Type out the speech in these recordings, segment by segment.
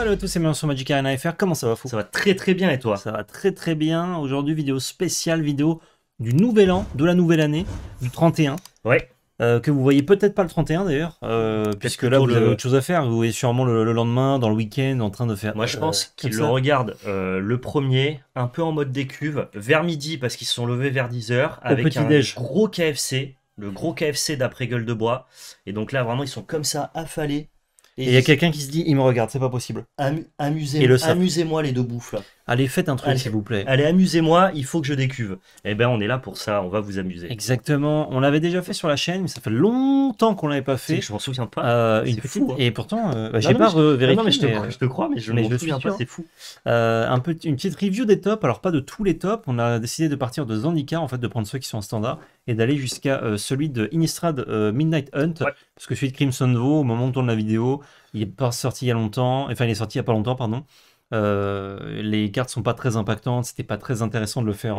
Salut à tous et bienvenue sur Magic Arena FR, comment ça va Fou Ça va très très bien et toi Ça va très très bien, aujourd'hui vidéo spéciale, vidéo du nouvel an, de la nouvelle année, du 31. Ouais. Euh, que vous voyez peut-être pas le 31 d'ailleurs, euh, puisque là vous avez autre chose à faire, vous voyez sûrement le, lendemain, dans le week-end, en train de faire... Moi je euh, pense qu'ils le regardent euh, le premier, un peu en mode des vers midi parce qu'ils se sont levés vers 10h, avec petit un gros KFC, le gros KFC d'après gueule de bois, et donc là vraiment ils sont comme ça affalés, et il y a quelqu'un qui se dit, il me regarde, c'est pas possible. amusez, moi les deux bouffes Allez, faites un truc s'il vous plaît. Allez, amusez-moi, il faut que je décuve. Eh ben, on est là pour ça, on va vous amuser. Exactement, on l'avait déjà fait sur la chaîne, mais ça fait longtemps qu'on l'avait pas fait. Je m'en souviens pas. Euh, fou, hein. Et pourtant, euh, bah, j'ai pas revérifié. Non, mais je te, crois, mais je me souviens pas, c'est fou. Euh, un peu, une petite review des tops, alors pas de tous les tops, on a décidé de partir de Zandika, en fait, de prendre ceux qui sont en standard et d'aller jusqu'à euh, celui de Innistrad euh, Midnight Hunt, parce que celui de Crimson Vow, au moment où on tourne la vidéo, il est pas sorti il y a longtemps, enfin il est sorti il y a pas longtemps, pardon. Euh, les cartes sont pas très impactantes, c'était pas très intéressant de le faire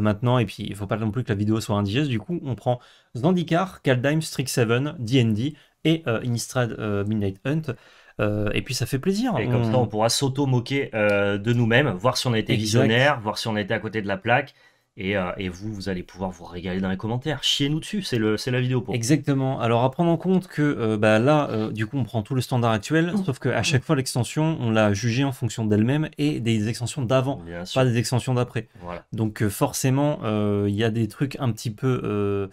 maintenant, et puis il faut pas non plus que la vidéo soit indigeste, du coup on prend Zandikar, Kaldheim, 7 D&D et Innistrad Midnight Hunt. et puis ça fait plaisir. Et comme ça, on pourra s'auto-moquer de nous-mêmes, voir si on a été visionnaire, voir si on a été à côté de la plaque, euh, et, vous, vous allez pouvoir vous régaler dans les commentaires. Chiez-nous dessus, c'est la vidéo pour Exactement. Alors à prendre en compte que euh, bah, là, euh, du coup, on prend tout le standard actuel, oh. sauf qu'à chaque fois, l'extension, on l'a jugée en fonction d'elle-même et des extensions d'avant, pas des extensions d'après. Donc forcément, il y a des trucs un petit peu...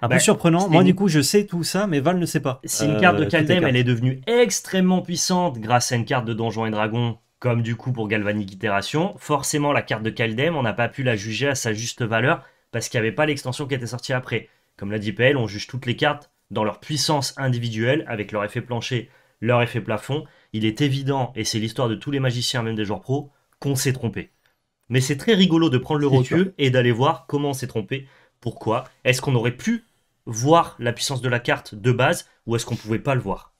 Un peu bah, surprenant. Moi, du coup, je sais tout ça, mais Val ne sait pas. Si une carte de Kaldem, elle est devenue extrêmement puissante grâce à une carte de Donjons et Dragons comme du coup pour Galvanic Itération. Forcément, la carte de Kaldem, on n'a pas pu la juger à sa juste valeur parce qu'il n'y avait pas l'extension qui était sortie après. Comme l'a dit PL, on juge toutes les cartes dans leur puissance individuelle, avec leur effet plancher, leur effet plafond. Il est évident, et c'est l'histoire de tous les magiciens, même des joueurs pros, qu'on s'est trompé. Mais c'est très rigolo de prendre le recul et d'aller voir comment on s'est trompé, pourquoi. Est-ce qu'on aurait pu voir la puissance de la carte de base ou est-ce qu'on pouvait pas le voir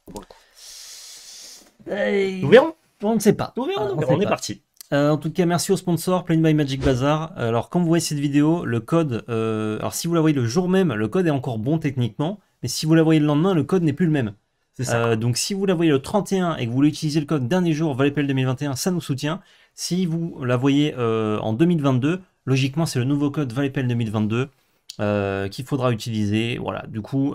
euh, Nous verrons. On ne sait pas. On est parti. Euh, en tout cas, merci aux sponsors Plain by Magic Bazaar. Alors, quand vous voyez cette vidéo, le code, euh, alors si vous la voyez le jour même, le code est encore bon techniquement, mais si vous la voyez le lendemain, le code n'est plus le même. Ça. Euh, donc, si vous la voyez le 31 et que vous voulez utiliser le code dernier jour ValetPL 2021, ça nous soutient. Si vous la voyez en 2022, logiquement, c'est le nouveau code ValetPL 2022 qu'il faudra utiliser. Voilà, du coup,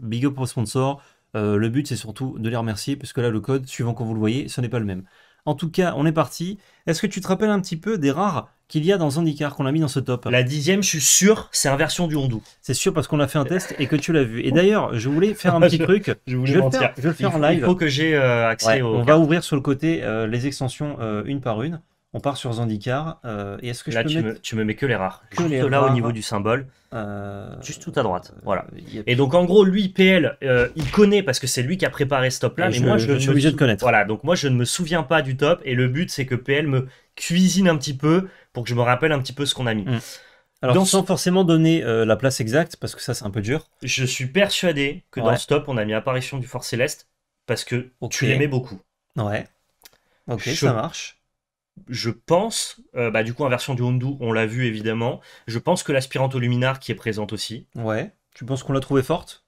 big up sponsor. sponsor. Euh, le but, c'est surtout de les remercier, parce que là, le code, suivant quand vous le voyez, ce n'est pas le même. En tout cas, on est parti. Est-ce que tu te rappelles un petit peu des rares qu'il y a dans Zendikar qu'on a mis dans ce top La dixième, je suis sûr, c'est la version du Hondou. C'est sûr parce qu'on a fait un test et que tu l'as vu. Et d'ailleurs, je voulais faire un petit truc. Je, vais le faire, live. Il faut que j'ai euh, accès au On va ouvrir sur le côté euh, les extensions une par une. On part sur Zandikar. Euh, et est-ce que je peux tu, mettre... me, tu, me, mets que les rares. Juste là, au niveau du symbole. Euh, Juste tout à droite. Euh, voilà. Et donc, en gros, lui, PL, il connaît parce que c'est lui qui a préparé ce top-là. Mais moi, je, suis obligé connaître. Voilà. Donc, moi, je ne me souviens pas du top. Et le but, c'est que PL me cuisine un petit peu pour que je me rappelle un petit peu ce qu'on a mis. Hum. Alors, sans forcément donner la place exacte, parce que ça, c'est un peu dur. Je suis persuadé que dans ce top, on a mis Apparition du Fort Céleste parce que tu l'aimais beaucoup. Ouais. Ok, ça marche je pense, euh, bah, du coup, en version du Hondu, on l'a vu évidemment. Je pense que l'aspirante au luminar qui est présente aussi. Ouais. Tu penses qu'on l'a trouvée forte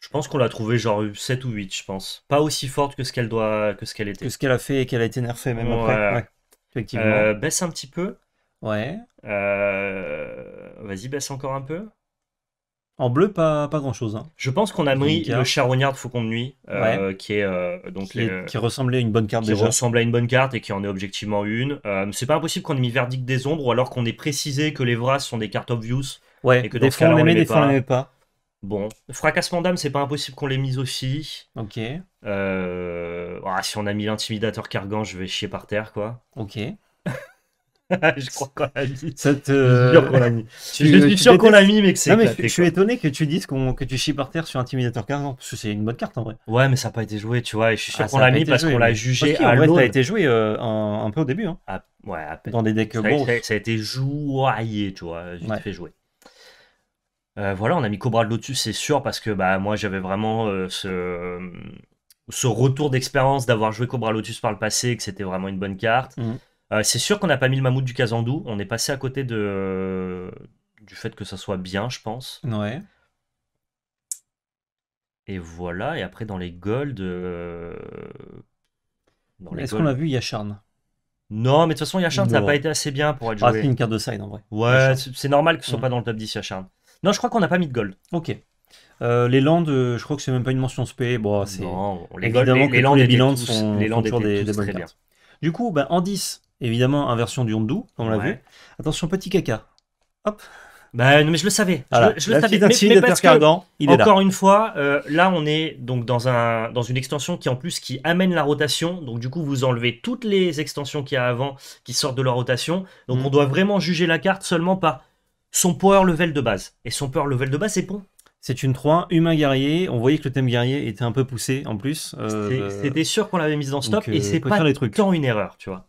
Je pense qu'on l'a trouvée genre 7 ou 8, je pense. Pas aussi forte que ce qu'elle doit, que ce qu'elle était. Que ce qu'elle a fait et qu'elle a été nerfée même après. Ouais. Effectivement. Euh, baisse un petit peu. Ouais. Euh, vas-y, baisse encore un peu. En bleu, pas, pas grand chose. Hein. Je pense qu'on a mis le charognard de Faucon de Nuit, euh, qui, est, euh, donc qui, ressemblait à une bonne carte qui à une bonne carte et qui en est objectivement une. Euh, c'est pas impossible qu'on ait mis Verdict des Ombres alors qu'on ait précisé que les Vras sont des cartes obvious. Ouais, et que des fois on met, des fois on pas. Bon, Fracassement d'âme, c'est pas impossible qu'on l'ait mise aussi. Ok. si on a mis l'intimidateur Cargan, je vais chier par terre, quoi. Ok. je crois qu'on l'a mis. Je suis sûr qu'on l'a mis. Euh, je suis mais c'est. je, suis étonné que tu dises que tu chies par terre sur Intimidator 15 ans, parce que c'est une bonne carte en vrai. Ouais, mais ça n'a pas été joué, tu vois. Et je suis sûr ah, qu'on l'a mis parce qu'on l'a jugé à Ça a été joué euh, un, peu au début. Hein. Ah, ouais, Dans des decks bons. Ça, a été joué, tu vois. Vite fait jouer. Euh, voilà, on a mis Cobra de Lotus, c'est sûr, parce que bah, moi j'avais vraiment ce, ce retour d'expérience d'avoir joué Cobra Lotus par le passé, que c'était vraiment une bonne carte. Mm. Euh, c'est sûr qu'on n'a pas mis le mammouth du Kazandou. On est passé à côté de... du fait que ça soit bien, je pense. Ouais. Et voilà. Et après, dans les golds. Euh, Est-ce qu'on a vu Yacharn Non, mais de toute façon, Yacharn, ça n'a pas été assez bien pour être ah, joué. Ah, une carte de side en vrai. Ouais, c'est normal que ce soit mm. pas dans le top 10 Yacharn. Non, je crois qu'on n'a pas mis de gold. Ok. Euh, les Landes, je crois que c'est même pas une mention spé. Bon, c'est évidemment les, que les, les Landes, les sont, toujours des, des Du coup, ben, en 10, Évidemment, inversion du comme on l'a vu. Attention, petit caca. Hop. Ben, non, mais je le savais. Je, le savais. Mais, que, il est encore une fois, euh, là, on est donc dans, un, dans une extension qui, en plus, qui amène la rotation. Donc, du coup, vous enlevez toutes les extensions qu'il y a avant qui sortent de leur rotation. Donc, mm. on doit vraiment juger la carte seulement par son power level de base. Et son power level de base, c'est bon. C'est une 3 humain guerrier. On voyait que le thème guerrier était un peu poussé en plus. Euh, c'était sûr qu'on l'avait mise dans stop et euh, c'est pas les trucs. tant une erreur, tu vois.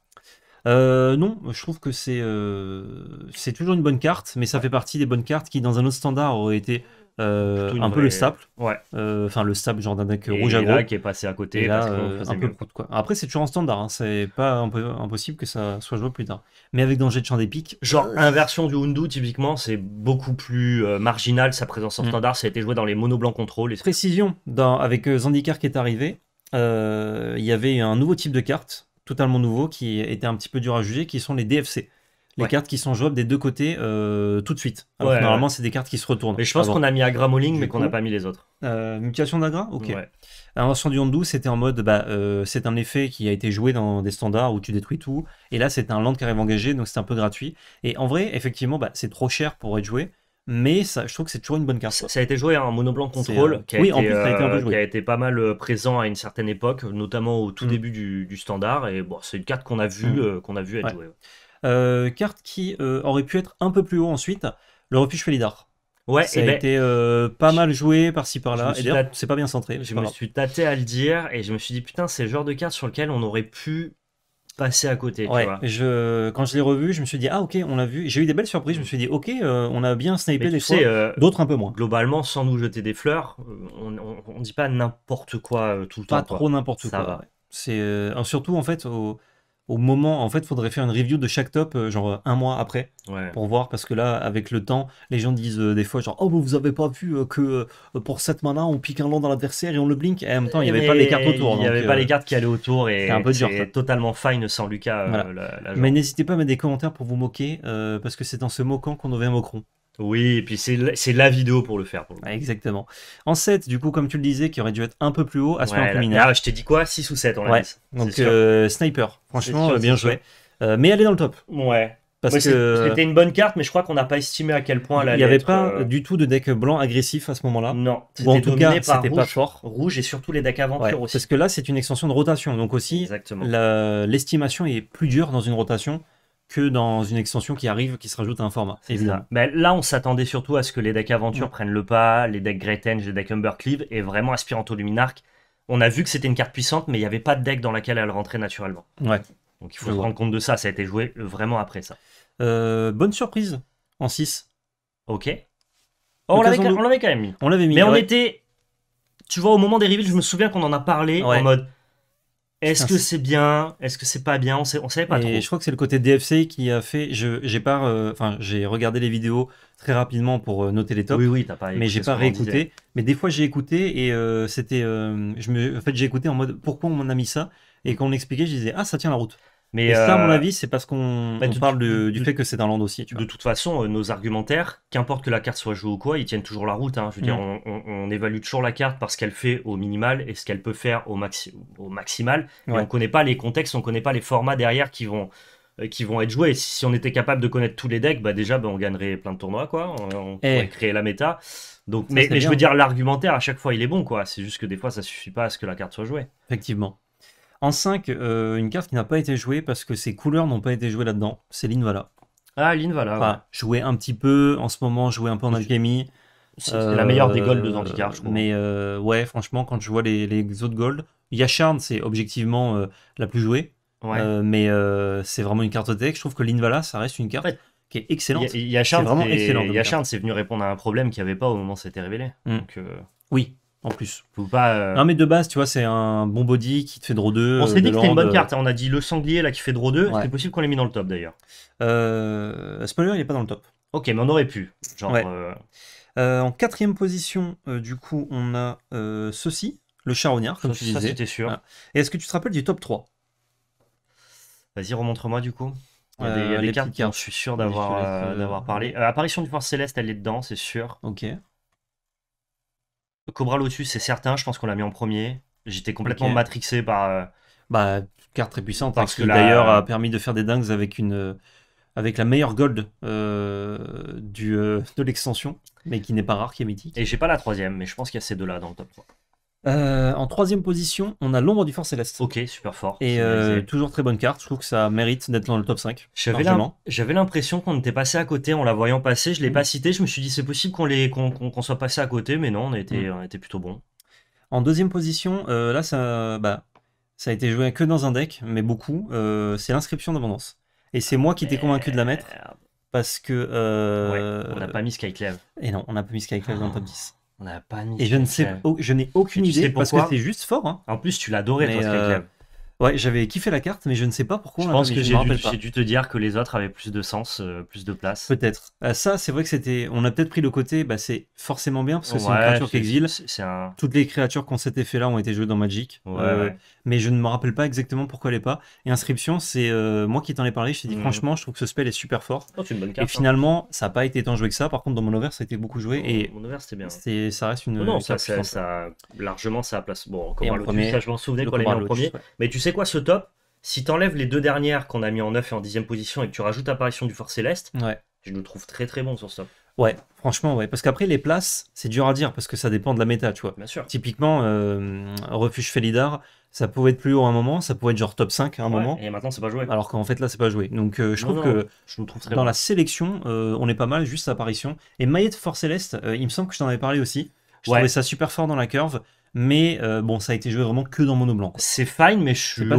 Euh, non, je trouve que c'est euh, c'est toujours une bonne carte, mais ça fait partie des bonnes cartes qui, dans un autre standard, auraient été euh, un peu le staple, Ouais. Enfin, le staple genre d'un deck et rouge qui est passé à côté. là, un peu quoi. Après, c'est toujours en standard, hein. c'est pas impossible que ça soit joué plus tard. Mais avec Danger de Champ des Pics. Genre, inversion du Hundu, typiquement, c'est beaucoup plus marginal sa présence en mm. standard. Ça a été joué dans les mono blancs contrôle. Et... Précision, avec Zandikar qui est arrivé, il y avait un nouveau type de carte totalement nouveau qui était un petit peu dur à juger, qui sont les DFC. Les cartes qui sont jouables des deux côtés euh, tout de suite. Alors normalement, c'est des cartes qui se retournent. Mais je pense qu'on a mis Agra Moling, mais qu'on n'a pas mis les autres. Euh, mutation d'Agra Ok. Invention du Hondou, c'était en mode bah, euh, c'est un effet qui a été joué dans des standards où tu détruis tout. Et là, c'est un land qui arrive engagé, donc c'est un peu gratuit. Et en vrai, effectivement, bah, c'est trop cher pour être joué mais ça, je trouve que c'est toujours une bonne carte. Ça, a été joué en monoblanc contrôle, qui, a été, qui a pas mal euh, présent à une certaine époque, notamment au tout mm. début du, standard. Et bon, c'est une carte qu'on a vue, mm. euh, qu'on a vu être jouée. Euh, carte qui aurait pu être un peu plus haut ensuite, le refuge Felidar. Ouais, ça eh a ben, été pas mal joué par-ci par-là. c'est pas bien centré. Je me suis tâté à le dire et je me suis dit, putain, c'est le genre de carte sur lequel on aurait pu passer à côté. Je, quand je l'ai revu, je me suis dit, ah ok, on l'a vu. J'ai eu des belles surprises, je me suis dit, ok, euh, on a bien snipé des fois, euh, d'autres un peu moins. Globalement, sans nous jeter des fleurs, euh, on ne dit pas n'importe quoi tout le pas temps. Pas trop n'importe quoi. quoi. C'est, surtout, en fait, au, au moment, en fait, faudrait faire une review de chaque top, euh, genre euh, un mois après, pour voir, parce que là, avec le temps, les gens disent euh, des fois, genre, oh, vous avez pas vu que pour cette mana, on pique un land dans l'adversaire et on le blink. Et en même temps, il n'y avait pas les cartes autour. Il n'y avait pas les cartes qui allaient autour et c'est un peu dur. totalement fine sans Lucas. mais n'hésitez pas à mettre des commentaires pour vous moquer, parce que c'est en se moquant qu'on devient mocron. Oui, et puis c'est la, vidéo pour le faire. Exactement. En 7, du coup, comme tu le disais, qui aurait dû être un peu plus haut, à ce moment là, je t'ai dit quoi 6 ou 7 on ouais. Donc, euh, sniper, franchement, bien joué. Euh, mais elle est dans le top. Ouais. Parce que c'était une bonne carte, mais je crois qu'on n'a pas estimé à quel point elle Il n'y avait pas euh, du tout de deck blanc agressif à ce moment-là. Non. en tout cas, c'était pas fort. Rouge et surtout les decks aventure aussi. Parce que là, c'est une extension de rotation, donc aussi l'estimation est plus dure dans une rotation que dans une extension qui arrive, qui se rajoute à un format. Mais ben, là, on s'attendait surtout à ce que les decks aventure mm. prennent le pas, les decks Greytenge, les decks Umbercleave, et vraiment Aspiranto luminarc On a vu que c'était une carte puissante, mais il n'y avait pas de deck dans laquelle elle rentrait naturellement. Ouais. Donc il faut se rendre compte de ça, ça a été joué euh, vraiment après ça. Euh, bonne surprise en 6. Ok. Oh, on l'avait quand, même mis. On l'avait mis. Mais on était. Tu vois, au moment des reveals, je me souviens qu'on en a parlé en mode est-ce que c'est bien Est-ce que c'est pas bien On sait, on savait pas Je crois que c'est le côté DFC qui a fait. Je j'ai pas, euh, enfin j'ai regardé les vidéos très rapidement pour euh, noter les tops. Oui oui, t'as pas. Mais j'ai pas réécouté. Mais des fois j'ai écouté et euh, c'était, je me, en fait j'ai écouté en mode pourquoi on m'en a mis ça et quand on expliquait je disais ah ça tient la route. Mais ça, à mon euh, avis, c'est parce qu'on bah, parle du fait que c'est un land aussi. De toute façon, euh, nos argumentaires, qu'importe que la carte soit jouée ou quoi, ils tiennent toujours la route. Hein. veux dire, mm. on, évalue toujours la carte parce qu'elle fait au minimal et ce qu'elle peut faire au, maxi au maximal. on connaît pas les contextes, on connaît pas les formats derrière qui vont euh, qui vont être joués. si on était capable de connaître tous les decks, bah déjà, bah, on gagnerait plein de tournois, quoi. On, eh. pourrait créer la méta. Donc, mais, je veux dire, l'argumentaire à chaque fois, il est bon, quoi. C'est juste que des fois, ça suffit pas à ce que la carte soit jouée. Effectivement. En 5, euh, une carte qui n'a pas été jouée parce que ses couleurs n'ont pas été jouées là-dedans, c'est l'Invala. Ah, l'Invala. Jouer un petit peu en ce moment, jouer un peu en alchimie. C'est la meilleure des golds de Picard, je crois. Euh, mais euh, ouais, franchement, quand je vois les, autres golds, Yasharn c'est objectivement la plus jouée. Ouais. mais c'est vraiment une carte tech. Je trouve que l'Invala, ça reste une carte qui est excellente. Yasharn c'est venu répondre à un problème qu'il n'y avait pas au moment où révélé. Hmm. Donc, oui, en plus. Faut pas, euh, Non, mais de base, tu vois, c'est un bon body qui te fait draw 2. On s'est dit que c'était une bonne carte. Hein, on a dit le sanglier là qui fait draw 2. C'est possible qu'on l'ait mis dans le top d'ailleurs. Euh, spoiler, il n'est pas dans le top. Ok, mais on aurait pu. Genre, euh, en quatrième position, du coup, on a ceci, le charognard, comme tu disais. Ça, c'était sûr. Et est-ce que tu te rappelles du top 3 Vas-y, remontre-moi du coup. Il y a des, cartes dont je suis sûr d'avoir parlé. apparition du fort Céleste, elle est dedans, c'est sûr. Ok. Cobra Lotus, c'est certain, je pense qu'on l'a mis en premier. J'étais complètement matrixé par. Euh, bah, carte très puissante, parce hein, que, d'ailleurs a permis de faire des dingues avec une. Euh, avec la meilleure gold euh, de l'extension, mais qui n'est pas rare, qui est mythique. Et j'ai pas la troisième, mais je pense qu'il y a ces deux-là dans le top 3. Euh, en troisième position, on a l'ombre du fort céleste. Ok, super fort. Et euh, toujours très bonne carte. Je trouve que ça mérite d'être dans le top 5. J'avais l'impression qu'on était passé à côté en la voyant passer. Je l'ai mm. pas cité. Je me suis dit c'est possible qu'on soit passé à côté, mais non, on était, mm. plutôt bon. En deuxième position, euh, là, bah, ça, a été joué que dans un deck, mais beaucoup. c'est l'inscription d'abondance. Et c'est moi qui étais ah, convaincu de la mettre parce que. on n'a pas mis Skyclave. Et non, on n'a pas mis Skyclave dans le top 10. Ah. On n'a pas mis. Et je ne sais, idée je n'ai aucune idée parce que c'est juste fort. Hein. En plus, tu l'adorais, toi, Skyclave. Ouais, j'avais kiffé la carte, mais je ne sais pas pourquoi. Je pense que j'ai dû, te dire que les autres avaient plus de sens, euh, plus de place. Peut-être. Ah, ça, c'est vrai que c'était. On a peut-être pris le côté, bah, c'est forcément bien parce que c'est une créature qu'exile. Un... Toutes les créatures qui ont cet effet-là ont été jouées dans Magic. Euh, mais je ne me rappelle pas exactement pourquoi elle est pas. Et Inscription, c'est euh, moi qui t'en ai parlé. Je t'ai dit, mhm. franchement, je trouve que ce spell est super fort. Oh, une bonne carte, et hein. finalement, ça n'a pas été tant joué que ça. Par contre, dans mon over, ça a été beaucoup joué. et oh, mon over, c'était bien. C'est, Ça reste une. Oh non, ça, ça, largement, ça a place. Bon, encore je m'en souvenais quand les premier. Mais tu sais quoi ce top Si t'enlèves les deux dernières qu'on a mis en 9 et en 10 position et que tu rajoutes Apparition du Fort Céleste, ouais. je nous trouve très très bon sur ce top. Ouais, franchement, ouais. Parce qu'après, les places, c'est dur à dire parce que ça dépend de la méta, tu vois. Bien sûr. Typiquement, euh, Refuge Felidar, ça pouvait être plus haut à un moment, ça pouvait être genre top 5 à un moment. Et maintenant, c'est pas joué. Alors qu'en fait, là, c'est pas joué. Donc, euh, je trouve que je trouve très dans la sélection, euh, on est pas mal, juste apparition. Et Maillet Fort Céleste, il me semble que je t'en avais parlé aussi. Je ouais. trouvais ça super fort dans la curve mais euh, bon, ça a été joué vraiment que dans mono blanc. C'est fine, mais je suis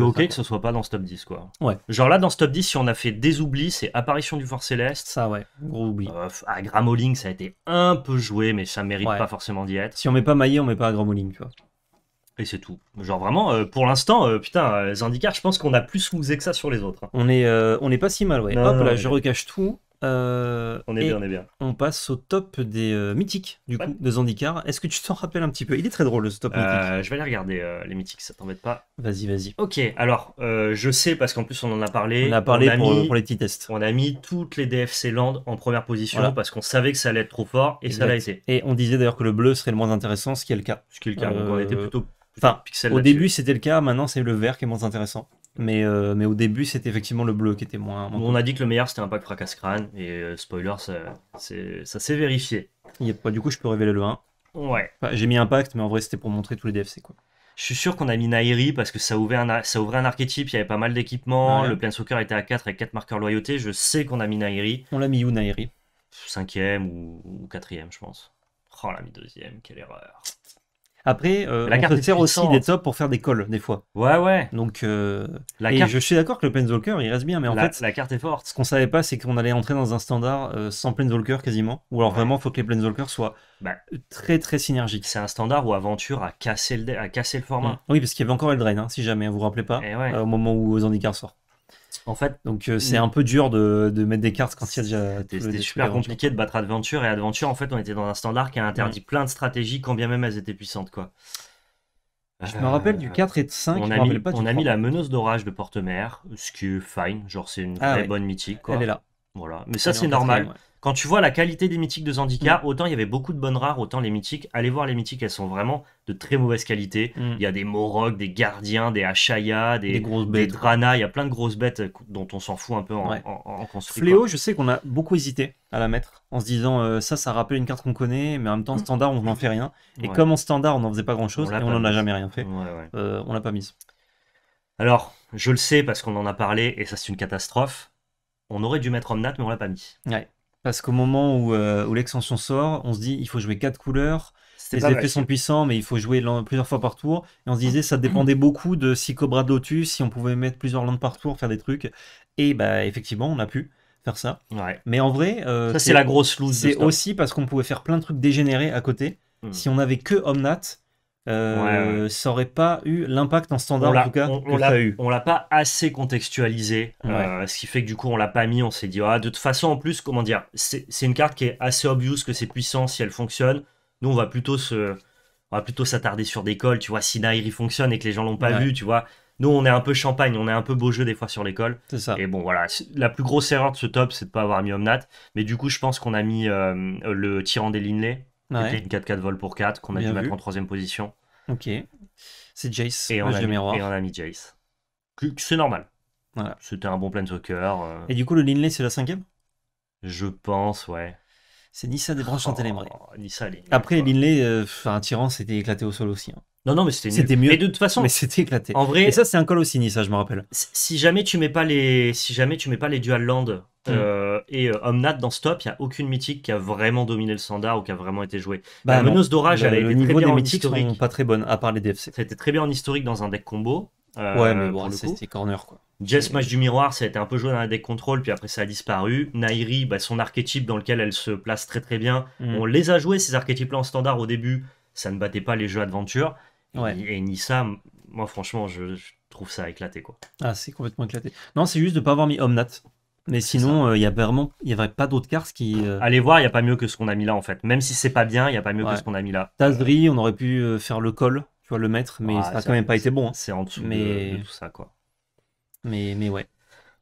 ok, que ce soit pas dans ce top 10, quoi. Ouais. Genre là, dans ce top 10, si on a fait des oublis, c'est apparition du Fort Céleste. Ça, ouais, gros oubli. A à Gramoling, ça a été un peu joué, mais ça mérite pas forcément d'y être. Si on met pas Maillé, on met pas à Gramoling, tu vois. Et c'est tout. Genre vraiment, euh, pour l'instant, euh, putain, Zandikar, je pense qu'on a plus sous que ça sur les autres. Hein. On est, on pas si mal, ouais. Hop, là, je recache tout. Euh, on est bien, on est bien. On passe au top des euh, mythiques, du coup, de Zandikar. Est-ce que tu t'en rappelles un petit peu Il est très drôle, ce top mythique. Euh, je vais aller regarder les mythiques, ça t'embête pas Vas-y, vas-y. Ok, alors, je sais, parce qu'en plus, on en a parlé. On a parlé pour, les petits tests. On a mis toutes les DFC Land en première position, parce qu'on savait que ça allait être trop fort, et ça l'a été. Et on disait d'ailleurs que le bleu serait le moins intéressant, ce qui est le cas. Ce qui est le cas, on était plutôt... Enfin, au début, c'était le cas, maintenant, c'est le vert qui est moins intéressant. Mais, euh, mais au début, c'était effectivement le bleu qui était moins. on a dit que le meilleur c'était un pack fracasse et euh, spoiler, ça, s'est vérifié. a pas du coup, je peux révéler le 1. Ouais. J'ai mis impact, mais en vrai, c'était pour montrer tous les DFC. quoi. Je suis sûr qu'on a mis Nairi parce que ça ouvrait un, ça ouvrait un archétype, il y avait pas mal d'équipements, le le soccer était à 4 avec 4 marqueurs loyauté, je sais qu'on a mis Nairi. On l'a mis où Nairi Cinquième ou, 4 quatrième, je pense. Oh, on l'a mis deuxième, quelle erreur. Après, euh, la on carte sert aussi des tops pour faire des calls, des fois. Ouais, ouais. Donc, euh, et je suis d'accord que le Planeswalker, il reste bien, mais en fait... La carte est forte. Ce qu'on savait pas, c'est qu'on allait entrer dans un standard euh, sans Planeswalker, quasiment. Ou alors, vraiment, il faut que les Planeswalkers soient bah. très, très synergiques. C'est un standard où Aventure a cassé le, à casser le format. Mm. Oui, parce qu'il y avait encore Eldraine, hein, si jamais, vous vous rappelez pas, eh au moment où Zandikar sort. En fait, donc euh, c'est mm. un peu dur de, mettre des cartes quand il y a déjà. C'était super compliqué de battre Adventure et Adventure. En fait, on était dans un standard qui a interdit mm. plein de stratégies, quand bien même elles étaient puissantes, quoi. Je me rappelle du 4 euh, et de 5. On, a, mis, la menace d'orage de Portemère, ce qui est fine. Genre, c'est une très ah bonne mythique. Elle est là. Voilà. Mais ça, c'est normal. Quand tu vois la qualité des mythiques de Zandika, mm. autant il y avait beaucoup de bonnes rares, autant les mythiques, allez voir les mythiques, elles sont vraiment de très mauvaise qualité. Mm. Il y a des morogues, des Gardiens, des achaya des, grosses Drana, il y a plein de grosses bêtes euh, dont on s'en fout un peu en, construction. Fléau, je sais qu'on a beaucoup hésité à la mettre en se disant euh, ça, ça rappelle une carte qu'on connaît, mais en même temps, mm. standard, on n'en fait rien. Et comme en standard, on n'en faisait pas grand chose on n'en a jamais rien fait, on ne euh, on l'a pas mise. Alors, je le sais parce qu'on en a parlé et ça, c'est une catastrophe. On aurait dû mettre Omnat, mais on l'a pas mis. Ouais. Parce qu'au moment euh, où, l'extension sort, on se dit il faut jouer quatre couleurs, les effets sont puissants, mais il faut jouer plusieurs fois par tour. Et on se disait ça dépendait beaucoup de si Cobra de Lotus, si on pouvait mettre plusieurs landes par tour, faire des trucs. Et bah effectivement, on a pu faire ça. Mais en vrai, euh, c'est la grosse aussi parce qu'on pouvait faire plein de trucs dégénérés à côté. Hmm. Si on avait que Omnat, euh, ça aurait pas eu l'impact en standard en tout cas on, l'a eu. On l'a pas assez contextualisé, euh, ce qui fait que du coup on l'a pas mis. On s'est dit ah de toute façon en plus comment dire, c'est une carte qui est assez obvious que c'est puissant si elle fonctionne. Nous on va plutôt se, va plutôt s'attarder sur des cols. Tu vois si Nairi fonctionne et que les gens l'ont pas vu, tu vois. Nous on est un peu champagne, on est un peu beau jeu des fois sur l'école. C'est Et bon voilà, la plus grosse erreur de ce top c'est de pas avoir mis Omnat. Mais du coup je pense qu'on a mis euh, le tyran des Linley c'était une 4-4 vol pour 4 qu'on a dû mettre en troisième position. Ok. C'est Jace, et on, a mis, et Jace. C'est normal. Voilà. C'était un bon plan soccer. Euh. Et du coup, le Linley, c'est la cinquième Je pense, ouais. C'est Nissa des branches oh, en Après, Linley, un euh, tyran s'était éclaté au sol aussi. Hein. Non, non, mais c'était C'était mieux. Mais de toute façon, Mais c'était éclaté. en vrai, Et ça, c'est un col aussi, Nissa, je me rappelle. si- jamais tu mets pas les, si jamais tu mets pas les Dual Land mm. euh, et euh, omnat dans stop, il y a aucune mythique qui a vraiment dominé le standard ou qui a vraiment été jouée. Bah, la Menace d'orage, bah, elle a été très niveau bien mythiques pas très bonne, à part les DFC. Ça très bien en historique dans un deck combo. Ouais, mais bon, c'était corner, quoi. Jess du Miroir, ça a été un peu joué dans la deck control, puis après ça a disparu. Nairi, bah, son archétype dans lequel elle se place très très bien. Mm. On les a joués, ces archétypes-là en standard au début, ça ne battait pas les jeux aventure. Et, Nissa, moi franchement, je, trouve ça éclaté quoi. Ah, c'est complètement éclaté. Non, c'est juste de ne pas avoir mis Omnat. Mais sinon, il n'y euh, a y avait pas d'autres cartes qui. Euh, Allez voir, il n'y a pas mieux que ce qu'on a mis là en fait. Même si c'est pas bien, il n'y a pas mieux que ce qu'on a mis là. Tazri, on aurait pu euh, faire le col, tu vois, le mettre, mais ah, ça n'a quand même pas été bon. Hein. C'est en dessous de tout ça quoi. Mais, mais ouais.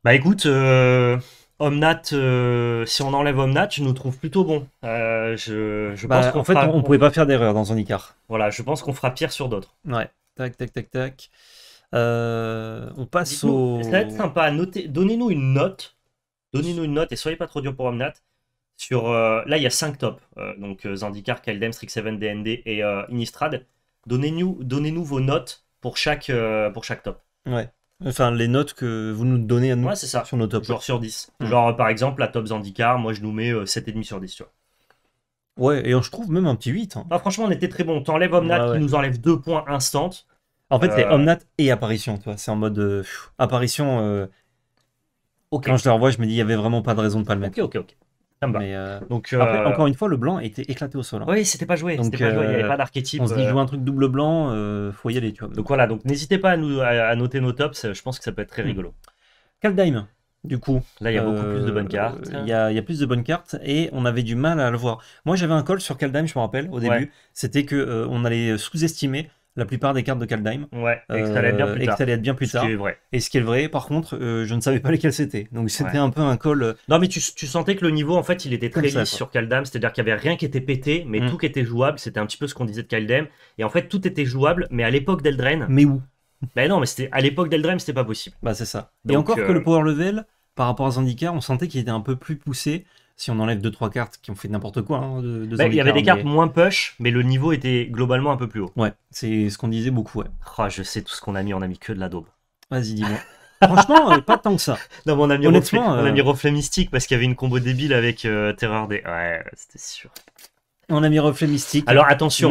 Bah écoute, euh, Omnat, euh, si on enlève Omnat, je nous trouve plutôt bon. Euh, je, je bah, pense qu'en fait, on, ne pouvait pas faire d'erreur dans Zandikar Voilà, je pense qu'on fera pire sur d'autres. Ouais, tac, tac, tac, tac. on passe au. Ça va être sympa. Noter... Donnez-nous une note. Donnez-nous une note et soyez pas trop dur pour Omnat. Sur, là, il y a 5 tops. donc Zandikar, Strix7, DND et Inistrad. Donnez-nous donnez vos notes pour chaque, pour chaque top. Ouais. Enfin, les notes que vous nous donnez à nous c'est ça. sur nos top. Genre sur 10. Genre, euh, par exemple, la top handicap, moi je nous mets 7,5 euh, sur 10, tu vois. Ouais, et je trouve même un petit 8. Hein. Ah, franchement, on était très bon. T'enlèves Omnat qui nous enlève 2 points instant. En fait, les c'est euh. Omnat et Apparition, toi. C'est en mode apparition. Quand je le revois, je me dis, il n'y avait vraiment pas de raison de pas le mettre. Ok, ok, ok. Euh, donc, euh, encore une fois, le blanc était éclaté au sol. Hein. Oui, c'était pas joué. pas joué. Il n'y avait euh, pas d'archétype. On se dit, joue un truc double blanc, il faut y aller. Tu Donc voilà, donc n'hésitez pas à, nous, noter nos tops. Je pense que ça peut être très hmm. rigolo. Kaldheim, du coup. Là, il y a beaucoup plus de bonnes cartes. Il y, a, plus de bonnes cartes et on avait du mal à le voir. Moi, j'avais un call sur Kaldheim, je me rappelle, au début. C'était qu'on on allait sous-estimer la plupart des cartes de Kaldheim. Ouais, et que ça allait être bien euh, plus tard. Et, Ce qui est vrai, par contre, euh, je ne savais pas lesquelles c'était. Donc c'était un peu un col. Euh, non, mais tu, sentais que le niveau, en fait, il était très lisse sur Kaldheim. C'est-à-dire qu'il n'y avait rien qui était pété, mais mm. tout qui était jouable. C'était un petit peu ce qu'on disait de Kaldheim. Et en fait, tout était jouable, mais à l'époque d'Eldraine. Mais où Ben non, mais c'était à l'époque d'Eldraine, c'était pas possible. Bah c'est ça. et encore que le power level, par rapport à Zendikar, on sentait qu'il était un peu plus poussé si on enlève 2 trois cartes qui ont fait n'importe quoi. Hein, bah, il y avait des cartes moins push, mais le niveau était globalement un peu plus haut. Ouais, c'est ce qu'on disait beaucoup. Ouais. Ah, je sais tout ce qu'on a mis, on a mis que de la daube. Vas-y, dis-moi. Franchement, euh, pas tant que ça. Non, mais on a mis, reflet, euh, mystique parce qu'il y avait une combo débile avec euh, Terreur des. Ouais, c'était sûr. On a mis reflet mystique. Alors attention,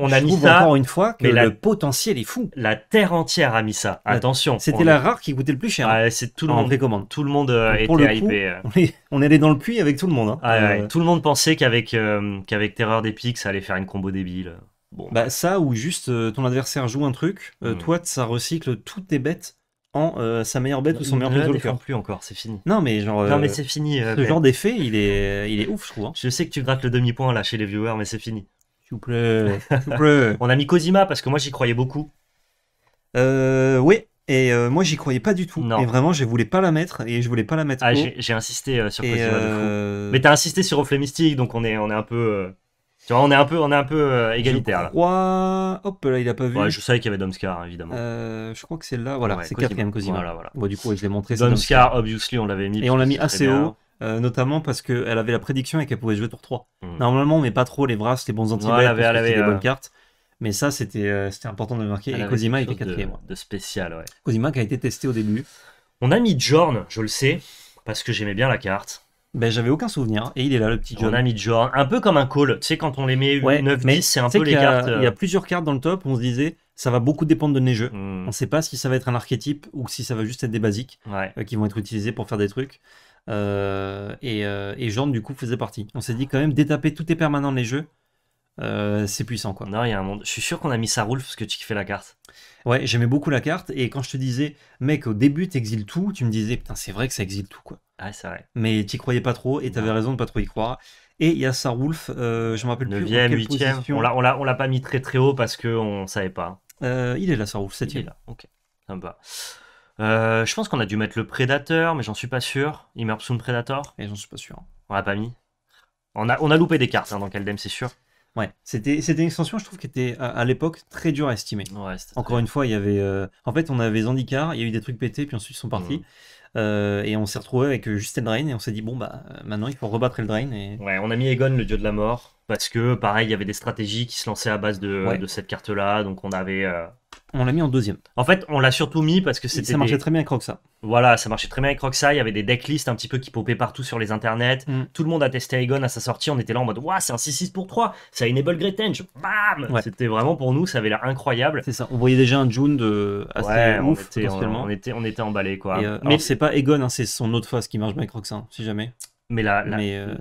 on a mis ça. Encore une fois, que mais le potentiel est fou. La terre entière a mis ça. Attention. C'était la rare qui coûtait le plus cher. Hein, c'est tout le monde Tout le monde on, est, allé dans le puits avec tout le monde. Hein. Euh, tout le monde pensait qu'avec euh, qu'avec Terreur des Pics, ça allait faire une combo débile. Bon. Bah ça ou juste euh, ton adversaire joue un truc, hmm. toi ça recycle toutes tes bêtes en sa meilleure bête ou son meilleur bloqueur. plus encore, c'est fini. Non mais genre. Non mais c'est fini. ce genre d'effet, il est, il est ouf, je trouve. Hein. Je sais que tu grattes le demi point là chez les viewers, mais c'est fini. On a mis Cosima parce que moi j'y croyais beaucoup. Euh, oui, et euh, moi, j'y croyais pas du tout. Et vraiment, je voulais pas la mettre. Et je voulais pas la mettre. Ah, j'ai insisté euh, sur Cosima de fou. Euh, Mais t'as insisté sur Reflet Mystique, donc on est, on est un peu. Tu vois, on est un peu, on est un peu égalitaire. Je crois... Hop, là, il a pas vu. Ouais, je savais qu'il y avait Domscar, évidemment. je crois que c'est là. Voilà, c'est quatrième Cosima. Cosima. Voilà, Bon, du coup, je l'ai montré. Domscar, Domscar, obviously, on l'avait mis. Et on l'a mis assez haut. Euh, notamment parce qu'elle avait la prédiction et qu'elle pouvait jouer tour 3. Hmm. Normalement, on met pas trop les brasses, les bons anti ouais, elle avait, des bonnes euh, cartes. Mais ça, c'était euh, c'était important de le marquer. et Cosima était quatrième. De, de spécial, ouais. Cosima qui a été testé au début. On a mis Jorn, je le sais, parce que j'aimais bien la carte. Ben, j'avais aucun souvenir. Et il est là, le petit Jorn On a mis Un peu comme un call. Tu sais, quand on les met 9-10, c'est un peu les cartes. Il y a plusieurs cartes dans le top. On se disait, ça va beaucoup dépendre de nos jeux hmm. On ne sait pas si ça va être un archétype ou si ça va juste être des basiques qui vont être utilisés pour faire des trucs. Euh, euh, et, Jean, du coup, faisait partie. On s'est dit quand même, détaper tout est permanent les jeux, euh, c'est puissant quoi. Non, il y a un monde. Je suis sûr qu'on a mis ça parce que tu kiffais la carte. Ouais, j'aimais beaucoup la carte. Et quand je te disais, mec, au début, t'exiles tout, tu me disais, putain, c'est vrai que ça exile tout quoi. Ah, c'est vrai. Mais t'y croyais pas trop et t'avais raison de pas trop y croire. Et il y a Sarouf, euh, je me rappelle 9 plus. 9 8 On l'a pas mis très très haut parce qu'on savait pas. il est là, Sarouf, 7 Il est là, ok. Sympa. Euh, je pense qu'on a dû mettre le Predator, mais j'en suis pas sûr. il le Predator. Et j'en suis pas sûr. On l'a pas mis. On a, on a loupé des cartes hein, dans Kaldem, c'est sûr. Ouais, c'était, une extension, je trouve, qui était à, l'époque très dur à estimer. Ouais, Encore une fois, il y avait. Euh, en fait, on avait Zandikar, il y a eu des trucs pétés, puis ensuite ils sont partis. Mhm. Euh, et on s'est retrouvé avec juste Eldraine, et on s'est dit, bon, bah maintenant il faut rebattre Eldraine. Et... Ouais, on a mis Egon, le dieu de la mort. Parce que, pareil, il y avait des stratégies qui se lançaient à base de, cette carte-là. Donc, on avait. Euh, on l'a mis en deuxième. En fait, on l'a surtout mis parce que c'était. Ça marchait très bien avec Roxa. Voilà, ça marchait très bien avec Roxa. Il y avait des decklists un petit peu qui popaient partout sur les internets. Mm. Tout le monde a testé Aegon à sa sortie. On était là en mode Waouh, c'est un 6-6 pour 3. Ça enable Engine." Bam C'était vraiment pour nous, ça avait l'air incroyable. C'est ça. On voyait déjà un June de assez ouais, ouf, on était, on, était, on emballés, quoi. Euh, mais c'est pas Aegon, hein, c'est son autre face qui marche bien avec Roxa, hein, si jamais. Mais la, mais, euh,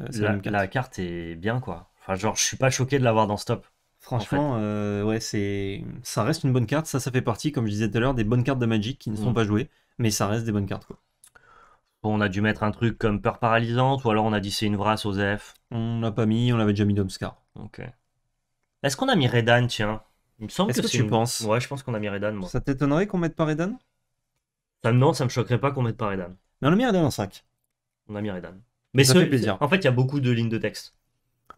la carte est bien, quoi genre, je suis pas choqué de l'avoir dans stop Franchement, euh, ouais, c'est ça reste une bonne carte. Ça, ça fait partie, comme je disais tout à l'heure, des bonnes cartes de Magic qui ne sont mm. pas jouées, mais ça reste des bonnes cartes. Quoi. on a dû mettre un truc comme peur paralysante, ou alors on a dit c'est une vrasse aux F. On l'a pas mis, on avait déjà mis d'Omskar. Ok. Est-ce qu'on a mis Redan, tiens Il me semble que, tu penses. Ouais, je pense qu'on a mis Redan. Moi. Ça t'étonnerait qu'on mette pas Redan ça, Non, ça me choquerait pas qu'on mette pas Redan. Mais on a mis Redan en 5. On a mis Redan. Mais ça fait plaisir. En fait, il y a beaucoup de lignes de texte.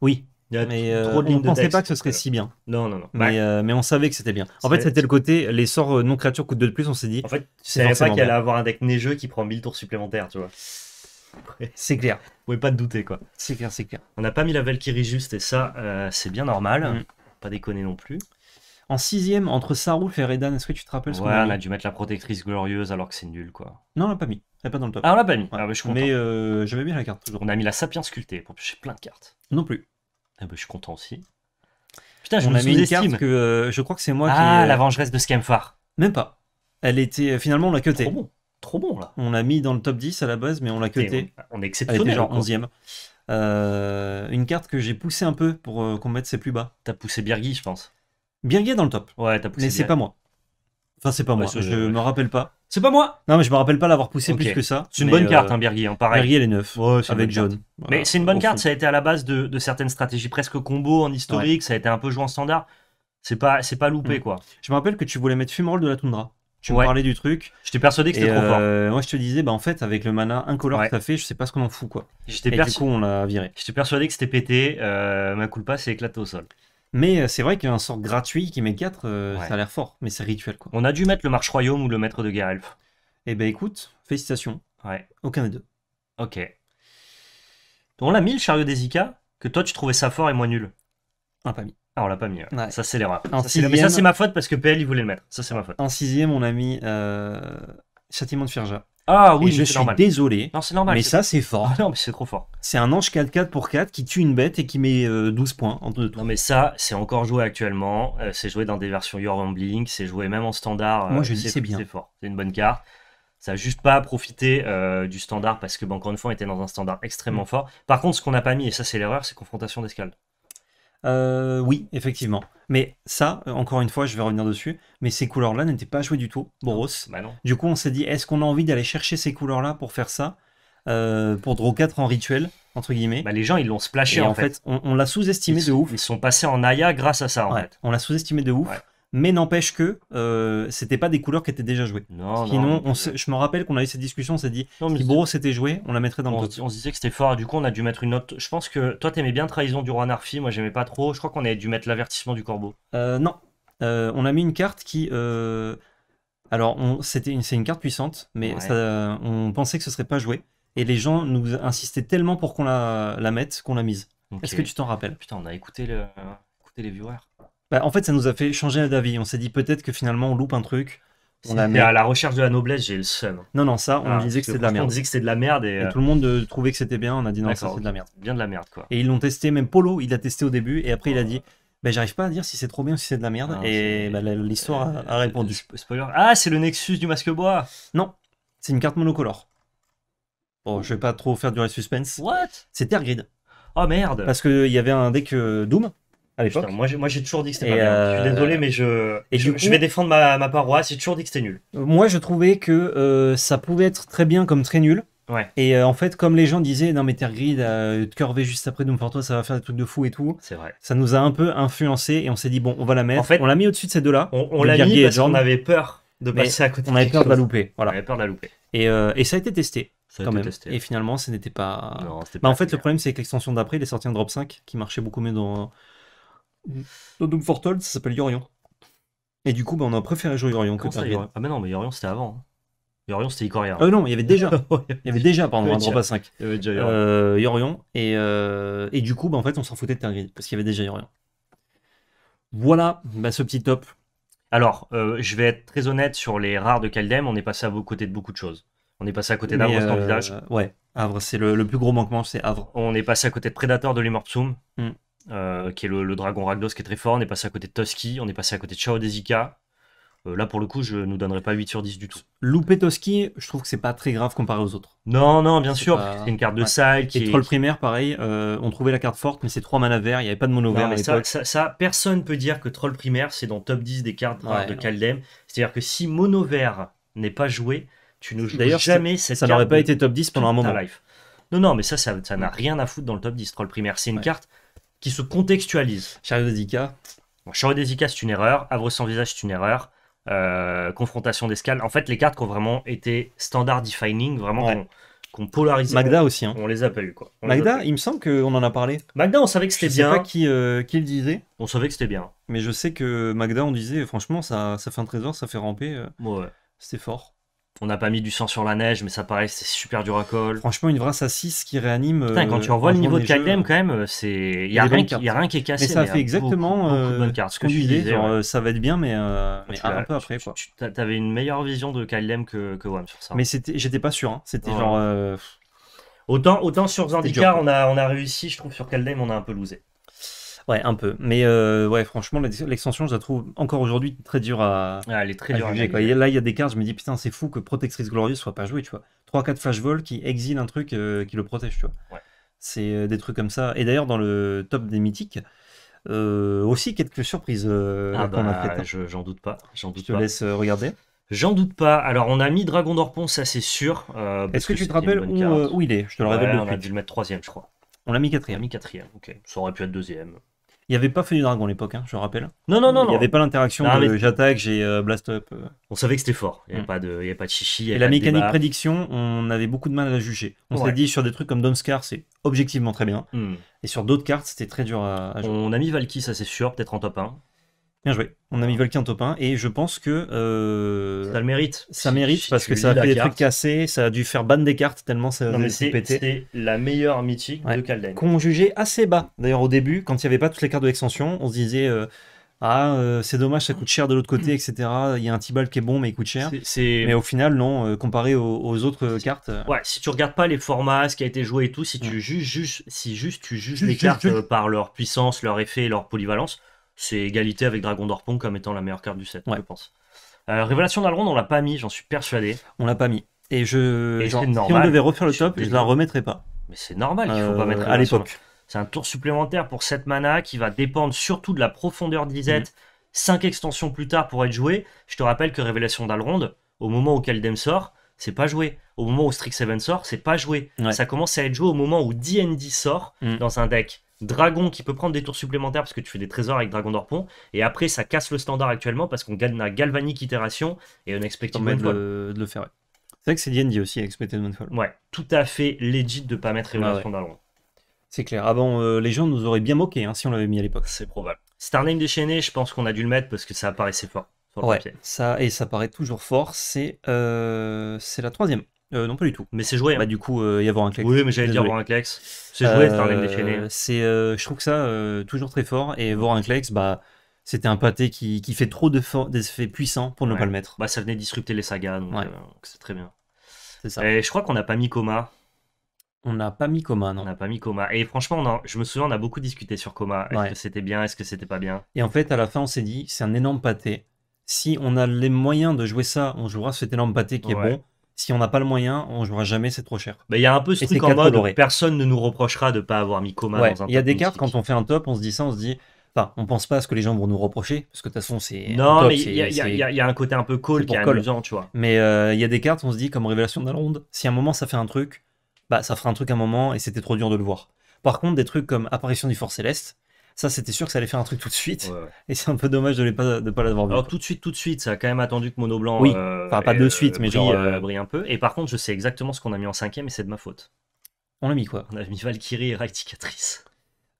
Oui, mais euh, on ne pensait pas que ce serait si bien. Non, non, non. Mais, euh, on savait que c'était bien. En fait, c'était le côté, les sorts euh, non créatures coûtent 2 de plus, on s'est dit. En fait, c'est savais pas qu'il allait avoir un deck neigeux qui prend 1000 tours supplémentaires, tu vois. C'est clair. Vous pouvez pas te douter, quoi. C'est clair, c'est clair. On n'a pas mis la Valkyrie juste, et ça, c'est bien normal. Mm. Pas déconner non plus. En sixième, entre Sarouf et Redan, est-ce que tu te rappelles ce qu'on a, on a dû mettre la protectrice glorieuse alors que c'est nul, quoi. Non, on l'a pas mis. Elle pas dans le top. Ah, on l'a pas mis. Ah, je vais bien la carte, On a mis la sapiens sculptée pour plein de cartes. Non plus. Ah bah, je suis content aussi. Putain, je on mis une que euh, je crois que c'est moi ah, qui. Ah, la vengeresse de Scamphar. Même pas. Elle était euh, finalement on l'a cutée. Trop bon. Trop bon là. On l'a mis dans le top 10 à la base, mais on l'a cutée. On est exceptionnel. Elle était genre 11 e une carte que j'ai poussée un peu pour qu'on mette ses plus bas. T'as poussé Birgi, je pense. Birgi est dans le top. Ouais, t'as poussé. Mais c'est pas moi. Enfin, c'est pas moi, je euh, me rappelle pas. C'est pas moi Non, mais je me rappelle pas l'avoir poussé plus que ça. C'est une bonne carte, un euh, hein, Birgui, hein, pareil. Birgui, elle est neuf, avec John. mais c'est une bonne carte, ça a été à la base de, certaines stratégies presque combo en historique, ça a été un peu joué en standard. C'est pas, pas loupé, mm. quoi. Je me rappelle que tu voulais mettre Fumeroll de la Toundra. Tu me parlais du truc. J'étais persuadé que c'était trop fort. Euh, moi, je te disais, bah en fait, avec le mana incolore que t'as fait, je sais pas ce qu'on en fout, quoi. J'étais l'a viré. J'étais persuadé que c'était pété. ma culpa, s'est éclaté au sol. Mais euh, c'est vrai un sort gratuit qui met 4, euh, ça a l'air fort, mais c'est rituel quoi. On a dû mettre le marche royaume ou le maître de guerre elfe. Eh ben écoute, félicitations. Ouais. Aucun des deux. Ok. On l'a mis le chariot des que toi tu trouvais ça fort et moi nul. un pas mis. Ah, on l'a pas mis. Hein. Ouais. Ça, c'est Mais ça, c'est ma faute parce que PL, il voulait le mettre. Ça, c'est ma faute. En sixième, on a mis euh, Châtiment de Firja. Ah oui, je suis désolé. Non, c'est normal. Mais ça, c'est fort. Ah c'est trop fort. C'est un ange 4-4 pour 4 qui tue une bête et qui met 12 euh, points en deux tours. Non, mais ça, c'est encore joué actuellement. Euh, c'est joué dans des versions Your Rumbling. C'est joué même en standard. Moi, euh, je dis c'est bien. C'est fort. C'est une bonne carte. Ça n'a juste pas profité du standard parce que, bon, bah, encore une fois, était dans un standard extrêmement mm. fort. Par contre, ce qu'on n'a pas mis, et ça c'est l'erreur, c'est confrontation d'escale. Euh, oui, effectivement. Mais ça, euh, encore une fois, je vais revenir dessus, mais ces couleurs-là n'étaient pas jouées du tout, Boros. Ah, bah du coup, on s'est dit, est-ce qu'on a envie d'aller chercher ces couleurs-là pour faire ça euh, pour Draw 4 en rituel, entre guillemets. Bah, les gens, ils l'ont splashé en, fait. on, l'a sous-estimé de ouf. Ils sont passés en Aya grâce à ça, en On l'a sous-estimé de ouf mais n'empêche que euh, c'était pas des couleurs qui étaient déjà jouées. Sinon, euh, je me rappelle qu'on a eu cette discussion, on s'est dit, non, si Boros c'était joué, on la mettrait dans on le On se disait que c'était fort, du coup on a dû mettre une note. Je pense que toi t'aimais bien Trahison du roi Narfi, moi j'aimais pas trop. Je crois qu'on a dû mettre l'avertissement du corbeau. Euh, non, on a mis une carte qui. Alors, c'était une, c'est une carte puissante, mais on pensait que ce serait pas joué. Et les gens nous insistaient tellement pour qu'on la, la mette qu'on l'a mise. Est-ce que tu t'en rappelles Putain, on a écouté, le, écouté les viewers. Bah, en fait, ça nous a fait changer d'avis. On s'est dit peut-être que finalement on loupe un truc. On à la recherche de la noblesse, j'ai le seum. Non, non, ça, on ah, disait que c'était de la merde. On que de la merde et, euh, tout le monde euh, trouvait que c'était bien. On a dit non, ça c'est de la merde. Bien de la merde, quoi. Et ils l'ont testé, même Polo, il a testé au début et après il a oh. dit bah, j'arrive pas à dire si c'est trop bien ou si c'est de la merde. et bah, l'histoire a, euh, répondu. Spoiler. Ah, c'est le Nexus du masque bois Non, c'est une carte monocolore. Bon, je vais pas trop faire du le suspense. What C'est Tergrid. Oh merde Parce qu'il y avait un deck Doom moi, j'ai toujours dit que c'était pas bien. Je suis euh, désolé, mais je, et vais défendre ma, paroisse. J'ai toujours dit que c'était nul. Moi, je trouvais que euh, ça pouvait être très bien comme très nul. Ouais. Et euh, en fait, comme les gens disaient, non mais Tergrid, euh, curvé juste après Doom Fortress, ça va faire des trucs de fou et tout. C'est vrai. Ça nous a un peu influencé et on s'est dit bon, on va la mettre. En fait, on l'a mis au-dessus de ces deux-là. On, l'a mis parce qu'on avait peur de passer à côté. On avait peur de la louper. On avait peur de la louper. Et, ça a été testé. Ça a été Testé. Et finalement, ce n'était pas. Bah, en fait, le problème, c'est que l'extension d'après, il est sorti en drop 5 qui marchait beaucoup mieux dans, Mm. Donc Fortold, ça s'appelle Yorion. Et du coup, bah, on a préféré jouer Yorion que Ah, mais non, mais Yorion, c'était avant. Hein. Yorion, c'était Ikoria. Euh, non, il y avait déjà. il y avait déjà, pardon, un euh, 5. Il Yorion. et, euh, et, du coup, ben en fait, on s'en foutait de Targaryen parce qu'il y avait déjà Yorion. Voilà bah, ce petit top. Alors, euh, je vais être très honnête sur les rares de Kaldem. On est passé à côté de beaucoup de choses. On est passé à côté d'Avre dans le village. Ouais, Avres, c'est le, plus gros manquement, c'est Avres. On est passé à côté de Predator de l'Imorpsum. Euh, qui est le, dragon Ragdos qui est très fort. On est passé à côté de Toski, on est passé à côté de Chao Desika. Euh, là, pour le coup, je ne nous donnerai pas 8 sur 10 du tout. Louper Toski, je trouve que c'est pas très grave comparé aux autres. Non, non, bien sûr. C'est une carte de sale qui Et est... troll primaire, pareil. Euh, on trouvait la carte forte, mais c'est 3 mana vert, Il n'y avait pas de mono vert. personne ça, personne peut dire que troll primaire, c'est dans top 10 des cartes de Kaldem. C'est-à-dire que si mono vert n'est pas joué, tu ne joues jamais cette ça carte. Ça n'aurait pas été top 10 pendant un moment. Life. Non, non, mais ça, ça n'a rien à foutre dans le top 10 troll primaire. C'est une carte qui se contextualisent. Dedica Bon, desica c'est une erreur. Havre sans visage, c'est une erreur. Euh, confrontation d'escale. En fait, les cartes qui ont vraiment été standard defining, vraiment qu'on polarise. polarisé. Magda aussi. Hein. On les a pas eu quoi. Magda, il me semble qu'on en a parlé. Magda, on savait que c'était bien. Je pas euh, qui, le disait. On savait que c'était bien. Mais je sais que Magda, on disait, franchement, ça, ça fait un trésor, ça fait ramper. Euh, ouais. C'était fort. On n'a pas mis du sang sur la neige, mais ça paraît c'est super dur à Franchement, une vraie à 6 qui réanime. quand tu euh, revois le niveau de Kagem, quand même, c'est il n'y a rien qui, est cassé. Mais ça fait exactement euh, Ce que tu disais, euh, ça va être bien, mais, un peu après Tu avais une meilleure vision de Kaldem que que sur ça. Mais c'était, j'étais pas sûr. Hein. C'était genre. Autant, autant sur Zandikar, on a, on a réussi, je trouve, sur Kaldem, on a un peu losé. Ouais, un peu. Mais euh, ouais, franchement, l'extension, je la trouve encore aujourd'hui très dure à, ah, juger. Là, il y a des cartes, je me dis, putain, c'est fou que Protectrice Glorieuse soit pas jouée, tu vois. 3-4 vol qui exilent un truc euh, qui le protège, tu vois. C'est euh, des trucs comme ça. Et d'ailleurs, dans le top des mythiques, aussi quelques surprises ah bah, hein. Je, j'en doute pas. J'en doute je te laisse regarder. J'en doute pas. Alors, on a mis Dragon d'Orpon, ça c'est sûr. Est-ce que, tu te rappelles où, il est Je te le révèle On a dû le mettre troisième, je crois. On l'a mis quatrième. On mis quatrième, ok. Ça aurait pu être deuxième. Il n'y avait pas Feu Dragon à l'époque, hein, je rappelle. Non, non, non. Il n'y avait pas l'interaction de j'attaque, euh, j'ai blast up. On savait que c'était fort. Il n'y avait, mm. pas de, il y pas de chichi. Et la mécanique prédiction, on avait beaucoup de mal à la juger. On s'est dit sur des trucs comme Domscar, c'est objectivement très bien. Mm. Et sur d'autres cartes, c'était très dur à, à, jouer. On a mis Valky, ça c'est sûr, peut-être en top 1. Bien joué. On a mis Valkyrie en top 1 et je pense que. Euh, ça le mérite. Ça mérite parce que ça a fait des trucs ça a dû faire ban des cartes tellement ça a pété. C'est la meilleure mythique de Kalden. Qu'on jugeait assez bas. D'ailleurs, au début, quand il n'y avait pas toutes les cartes de l'extension, on se disait. Euh, ah, euh, c'est dommage, ça coûte cher de l'autre côté, mm. etc. Il y a un Tibal qui est bon, mais il coûte cher. Mais au final, non, comparé aux, autres cartes. Ouais, si tu regardes pas les formats, ce qui a été joué et tout, si tu mm. juges, si juste tu juges les cartes par leur puissance, leur effet, leur polyvalence, c'est égalité avec Dragon d'Orpon comme étant la meilleure carte du set, je pense. Euh, Révélation d'Alrond, on l'a pas mis, j'en suis persuadé. On l'a pas mis. Et je. Et genre, normal, si on devait refaire le top, je, je la remettrais pas. Mais c'est normal qu'il faut euh, pas mettre. À l'époque. C'est un tour supplémentaire pour cette mana qui va dépendre surtout de la profondeur d'Isette. 5 mhm. extensions plus tard pour être joué. Je te rappelle que Révélation d'Alrond, au moment où Kaldem sort, c'est pas joué. Au moment où Seven sort, c'est pas joué. Ça commence à être joué au moment où D&D sort mhm. dans un deck Dragon qui peut prendre des tours supplémentaires parce que tu fais des trésors avec Dragon d'Orpon. Et après, ça casse le standard actuellement parce qu'on gagne la Galvanic Itération et Unexpected Moonfall. De, de le faire, C'est vrai que c'est D&D aussi, Unexpected Manfall Ouais, tout à fait legit de pas mettre Révolution ah, C'est clair. Avant, ah euh, les gens nous auraient bien moqué hein, si on l'avait mis à l'époque. C'est probable. Starname déchaîné, je pense qu'on a dû le mettre parce que ça apparaissait fort. ouais, ça, et ça paraît toujours fort. C'est euh, la troisième. Euh, non, pas du tout. Mais c'est joué. Hein. Bah, du coup, euh, y avoir un Oui, mais j'allais dire voir un Clex. C'est joué, euh, déchaîné. C'est, euh, je trouve que ça, toujours très fort. Et voir un bah, c'était un pâté qui, fait trop d'effets effets puissants pour ne pas le mettre. Bah, ça venait disrupter les sagas, donc c'est très bien. je crois qu'on n'a pas mis Coma. On n'a pas mis Coma, non On n'a pas mis Coma. Et franchement, je me souviens, on a beaucoup discuté sur Coma. Est-ce que c'était bien, est-ce que c'était pas bien Et en fait, à la fin, on s'est dit, c'est un énorme pâté. Si on a les moyens de jouer ça, on jouera cet énorme pâté qui est bon si on n'a pas le moyen, on jouera jamais, c'est trop cher. Bah, il y a un peu ce truc en mode personne ne nous reprochera de ne pas avoir mis Coma dans un Il y a des cartes, quand on fait un top, on se dit ça, on se dit. Enfin, on pense pas à ce que les gens vont nous reprocher, parce que de toute façon, c'est. Non, mais il y, y, a un côté un peu cool qui est amusant, tu vois. Mais euh, il y a des cartes, on se dit, comme Révélation de la si à un moment ça fait un truc, bah ça fera un truc à un moment, et c'était trop dur de le voir. Par contre, des trucs comme Apparition du Fort Céleste, ça, c'était sûr que ça allait faire un truc tout de suite. Et c'est un peu dommage de ne pas, de pas l'avoir vu. Alors, tout de suite, tout de suite, ça a quand même attendu que Mono Blanc. Oui, euh, enfin, pas de euh, suite, mais genre, euh, brille, un peu. Et par contre, je sais exactement ce qu'on a mis en cinquième et c'est de ma faute. On l'a mis quoi On a mis Valkyrie et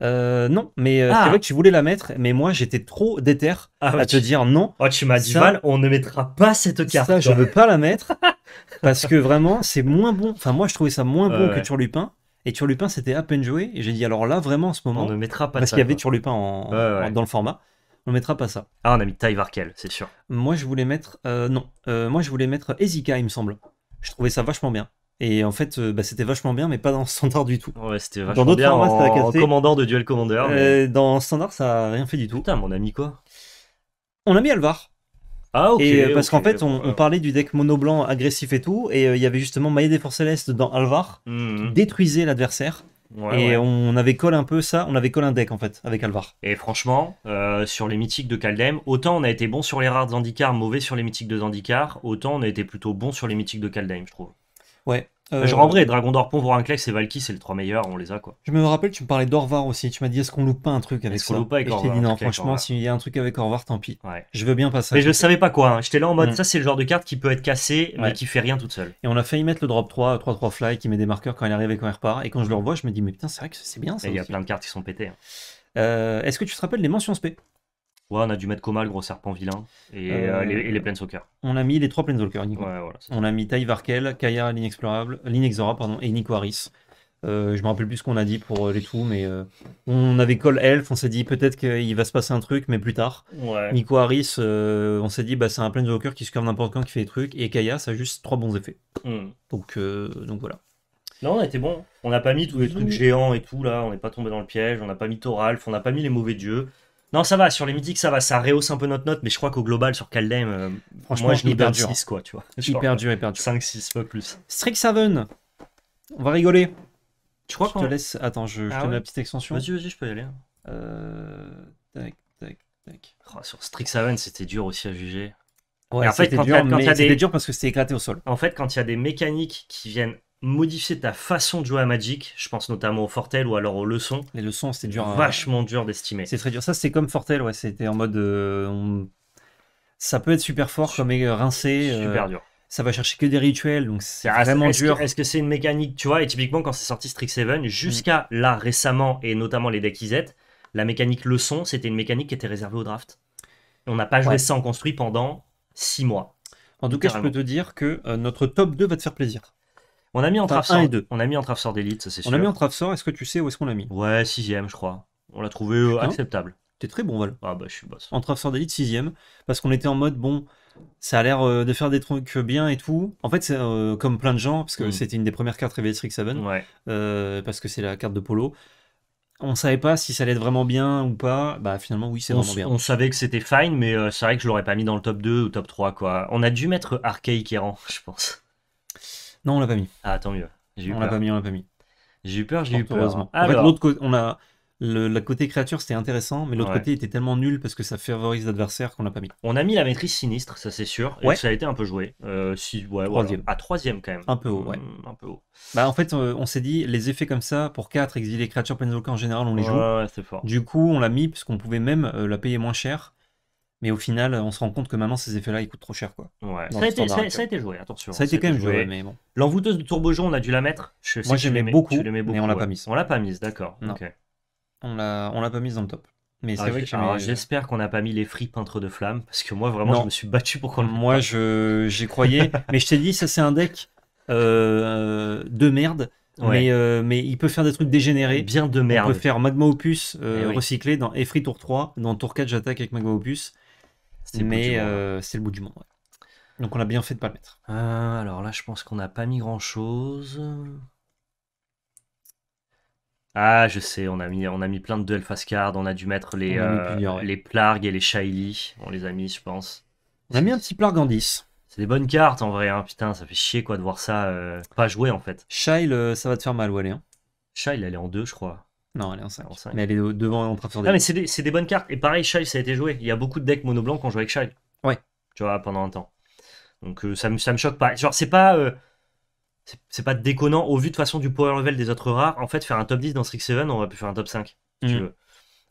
non, mais ah. c'est vrai que tu voulais la mettre, mais moi j'étais trop déter ah, à te dire non. Oh, tu m'as dit mal, on ne mettra pas cette carte. Ça, je veux pas la mettre parce que vraiment c'est moins bon. Enfin, moi je trouvais ça moins bon que Turlupin et Turlupin, c'était à peine joué. Et j'ai dit, alors là, vraiment, en ce moment. On ne mettra pas parce qu'il y avait Turlupin en, dans le format. On ne mettra pas ça. Ah, on a mis Ty Varkel, c'est sûr. Moi, je voulais mettre. Euh, non. Euh, moi, je voulais mettre Ezika, il me semble. Je trouvais ça vachement bien. Et en fait, euh, bah, c'était vachement bien, mais pas dans standard du tout. Ouais, c'était vachement dans d'autres bien formats, en, commandant de Duel Commander. dans standard, ça a rien fait du tout. Putain, mon ami quoi On a mis Alvar. Ah, ok. Euh, parce qu'en fait, on, parlait du deck mono blanc agressif et tout, et euh, il y avait justement Maillet des Forces Célestes dans Alvar mhm. qui détruisait l'adversaire. et on avait collé un peu ça, on avait collé un deck en fait avec Alvar. Et franchement, euh, sur les mythiques de Kaldem, autant on a été bon sur les rares Zandikar, mauvais sur les mythiques de Zandikar, autant on a été plutôt bon sur les mythiques de Kaldem, je trouve. Ouais, euh, euh... dragon d'or vrai, Dragon un Vorinclex et Valky, c'est les trois meilleurs, on les a quoi. Je me rappelle, tu me parlais d'Orvar aussi, tu m'as dit est-ce qu'on loupe pas un truc avec ça Je t'ai dit non, franchement, s'il y a un truc avec Orvar, tant pis. Je veux bien passer. Mais je savais pas quoi, hein. j'étais là en mode mm. ça c'est le genre de carte qui peut être cassée mais qui fait rien toute seule. Et on a failli mettre le drop 3, 3-3 fly qui met des marqueurs quand il arrive et quand il repart. Et quand je le revois, je me dis mais putain, c'est vrai que c'est bien ça. Il y a plein de cartes qui sont pétées. Hein. Euh, est-ce que tu te rappelles les mentions spé on a dû mettre Coma, gros serpent vilain, et, euh, euh, les, et les On a mis les trois Planeswalkers, Nico. on a mis Tai Varkel, Kaya l'inexplorable, l'inexora, pardon, et Nico Harris. Euh, je me rappelle plus ce qu'on a dit pour les tout, mais on avait call Elf, on s'est dit peut-être qu'il va se passer un truc, mais plus tard. Ouais. Nico Harris, on s'est dit bah, c'est un Planeswalker qui se curve n'importe quand, qui fait des trucs, et Kaya, ça a juste trois bons effets. Hmm. Donc, donc voilà. Non, on a été bon. On n'a pas mis tous les mmh. trucs géants et tout, là. On n'est pas tombé dans le piège. On n'a pas mis Thoralf. On n'a pas mis les mauvais dieux. Non, ça va, sur les mythiques, ça va, ça rehausse un peu notre note, mais je crois qu'au global, sur Kaldem, euh, franchement, je hyper 6, quoi, tu vois. Hyper dur, 5, 6, pas plus. 7, on va rigoler. Tu crois je te laisse. Attends, je, ah te la petite extension. Vas-y, vas-y, je peux y aller. Hein. Euh, tac, tac, tac. Oh, sur Strixhaven, c'était dur aussi à juger. Ouais, en dur, dur parce que c'était éclaté au sol. En fait, quand il y a des mécaniques qui viennent modifier ta façon de jouer à Magic, je pense notamment au Fortel ou alors aux leçons. Les leçons, c'était dur. Vachement dur d'estimer. C'est très dur. Ça, c'est comme Fortel, ouais. C'était en mode. Euh, ça peut être super fort, comme rincé. Euh, super dur. Ça va chercher que des rituels, donc c'est ah, vraiment dur. Est-ce que c'est une mécanique, tu vois Et typiquement, quand c'est sorti 7 jusqu'à mm. là récemment, et notamment les decks IZ, la mécanique leçon, c'était une mécanique qui était réservée au draft. on n'a pas joué ça en construit pendant 6 mois. En tout cas, je peux te dire que euh, notre top 2 va te faire plaisir. On a mis en sort. et 2. On a mis en sort d'élite, ça c'est sûr. On a mis en sort, est-ce que tu sais où est-ce qu'on l'a mis Ouais, 6 je crois. On l'a trouvé euh, acceptable. T'es très bon, Val. Ah bah je suis boss. En sort d'élite, 6 Parce qu'on était en mode, bon, ça a l'air euh, de faire des trucs bien et tout. En fait, c'est euh, comme plein de gens, parce que mm. c'était une des premières cartes Revelstrix 7. Ouais. parce que c'est la carte de Polo. On savait pas si ça allait être vraiment bien ou pas. Bah finalement, oui, c'est vraiment bien. on savait que c'était fine, mais c'est vrai que je l'aurais pas mis dans le top 2 ou top 3, quoi. On a dû mettre Archaïque Errant, je pense. Non, on l'a pas mis. Ah, tant mieux. Eu on l'a pas mis, on l'a pas mis. J'ai eu peur, j'ai eu peur. En fait, l'autre côté, on a le, côté créature, c'était intéressant, mais l'autre côté était tellement nul parce que ça favorise l'adversaire qu'on l'a pas mis. On a mis la maîtrise sinistre, ça c'est sûr. Et ça a été un peu joué. Euh, ouais, À troisième quand même. Un peu haut, ouais. Mm, un peu haut. Bah en fait, euh, on s'est dit les effets comme ça pour 4 exilés créatures Planeswalker en général, on les joue. Ouais, c'est fort. Du coup, on l'a mis parce qu'on pouvait même euh, la payer moins cher mais au final, on se rend compte que maintenant, ces effets-là, ils coûtent trop cher. Quoi, ouais. ça, a été, joué, attention. Ça a été quand même joué, bon. L'envoûteuse de Turbojon, on a dû la mettre. Je Moi, j'aimais beaucoup, beaucoup, mais on l'a pas mise. On l'a pas mise, d'accord. on On l'a pas mise dans le top. Mais j'espère qu'on n'a pas mis les frites Peintres de flammes parce que moi vraiment je me suis battu pour qu'on. Moi je j'y croyais, mais je t'ai dit ça c'est un deck euh, de merde. Mais, euh, mais il peut faire des trucs dégénérés. Bien de merde. Il peut faire Magma Opus euh, eh recyclé dans effry tour 3. Dans tour 4, j'attaque avec Magma Opus mais euh, c'est le bout du monde. Donc on a bien fait de pas le mettre. Ah, alors là, je pense qu'on n'a pas mis grand chose. Ah, je sais, on a mis, on a mis plein de duels elfas card, on a dû mettre les, euh, les et les Shiley. On les a mis, je pense. On a mis un petit Plarg en 10. C'est des bonnes cartes en vrai, hein. putain, ça fait chier quoi de voir ça euh, pas jouer en fait. Shile, ça va te faire mal, ouais Hein. Shile, elle est en 2, je crois. Non, elle est en 5. Mais elle est devant en train de des. mais c'est des, bonnes cartes. Et pareil, Shai, ça a été joué. Il y a beaucoup de decks mono blanc qu'on joue avec Shai. Ouais. Tu vois, pendant un temps. Donc euh, ça, me, ça me choque pas. Genre, c'est pas. Euh, c'est, pas déconnant au vu de façon du power level des autres rares. En fait, faire un top 10 dans Strix 7, on aurait pu faire un top 5. tu mhm. veux.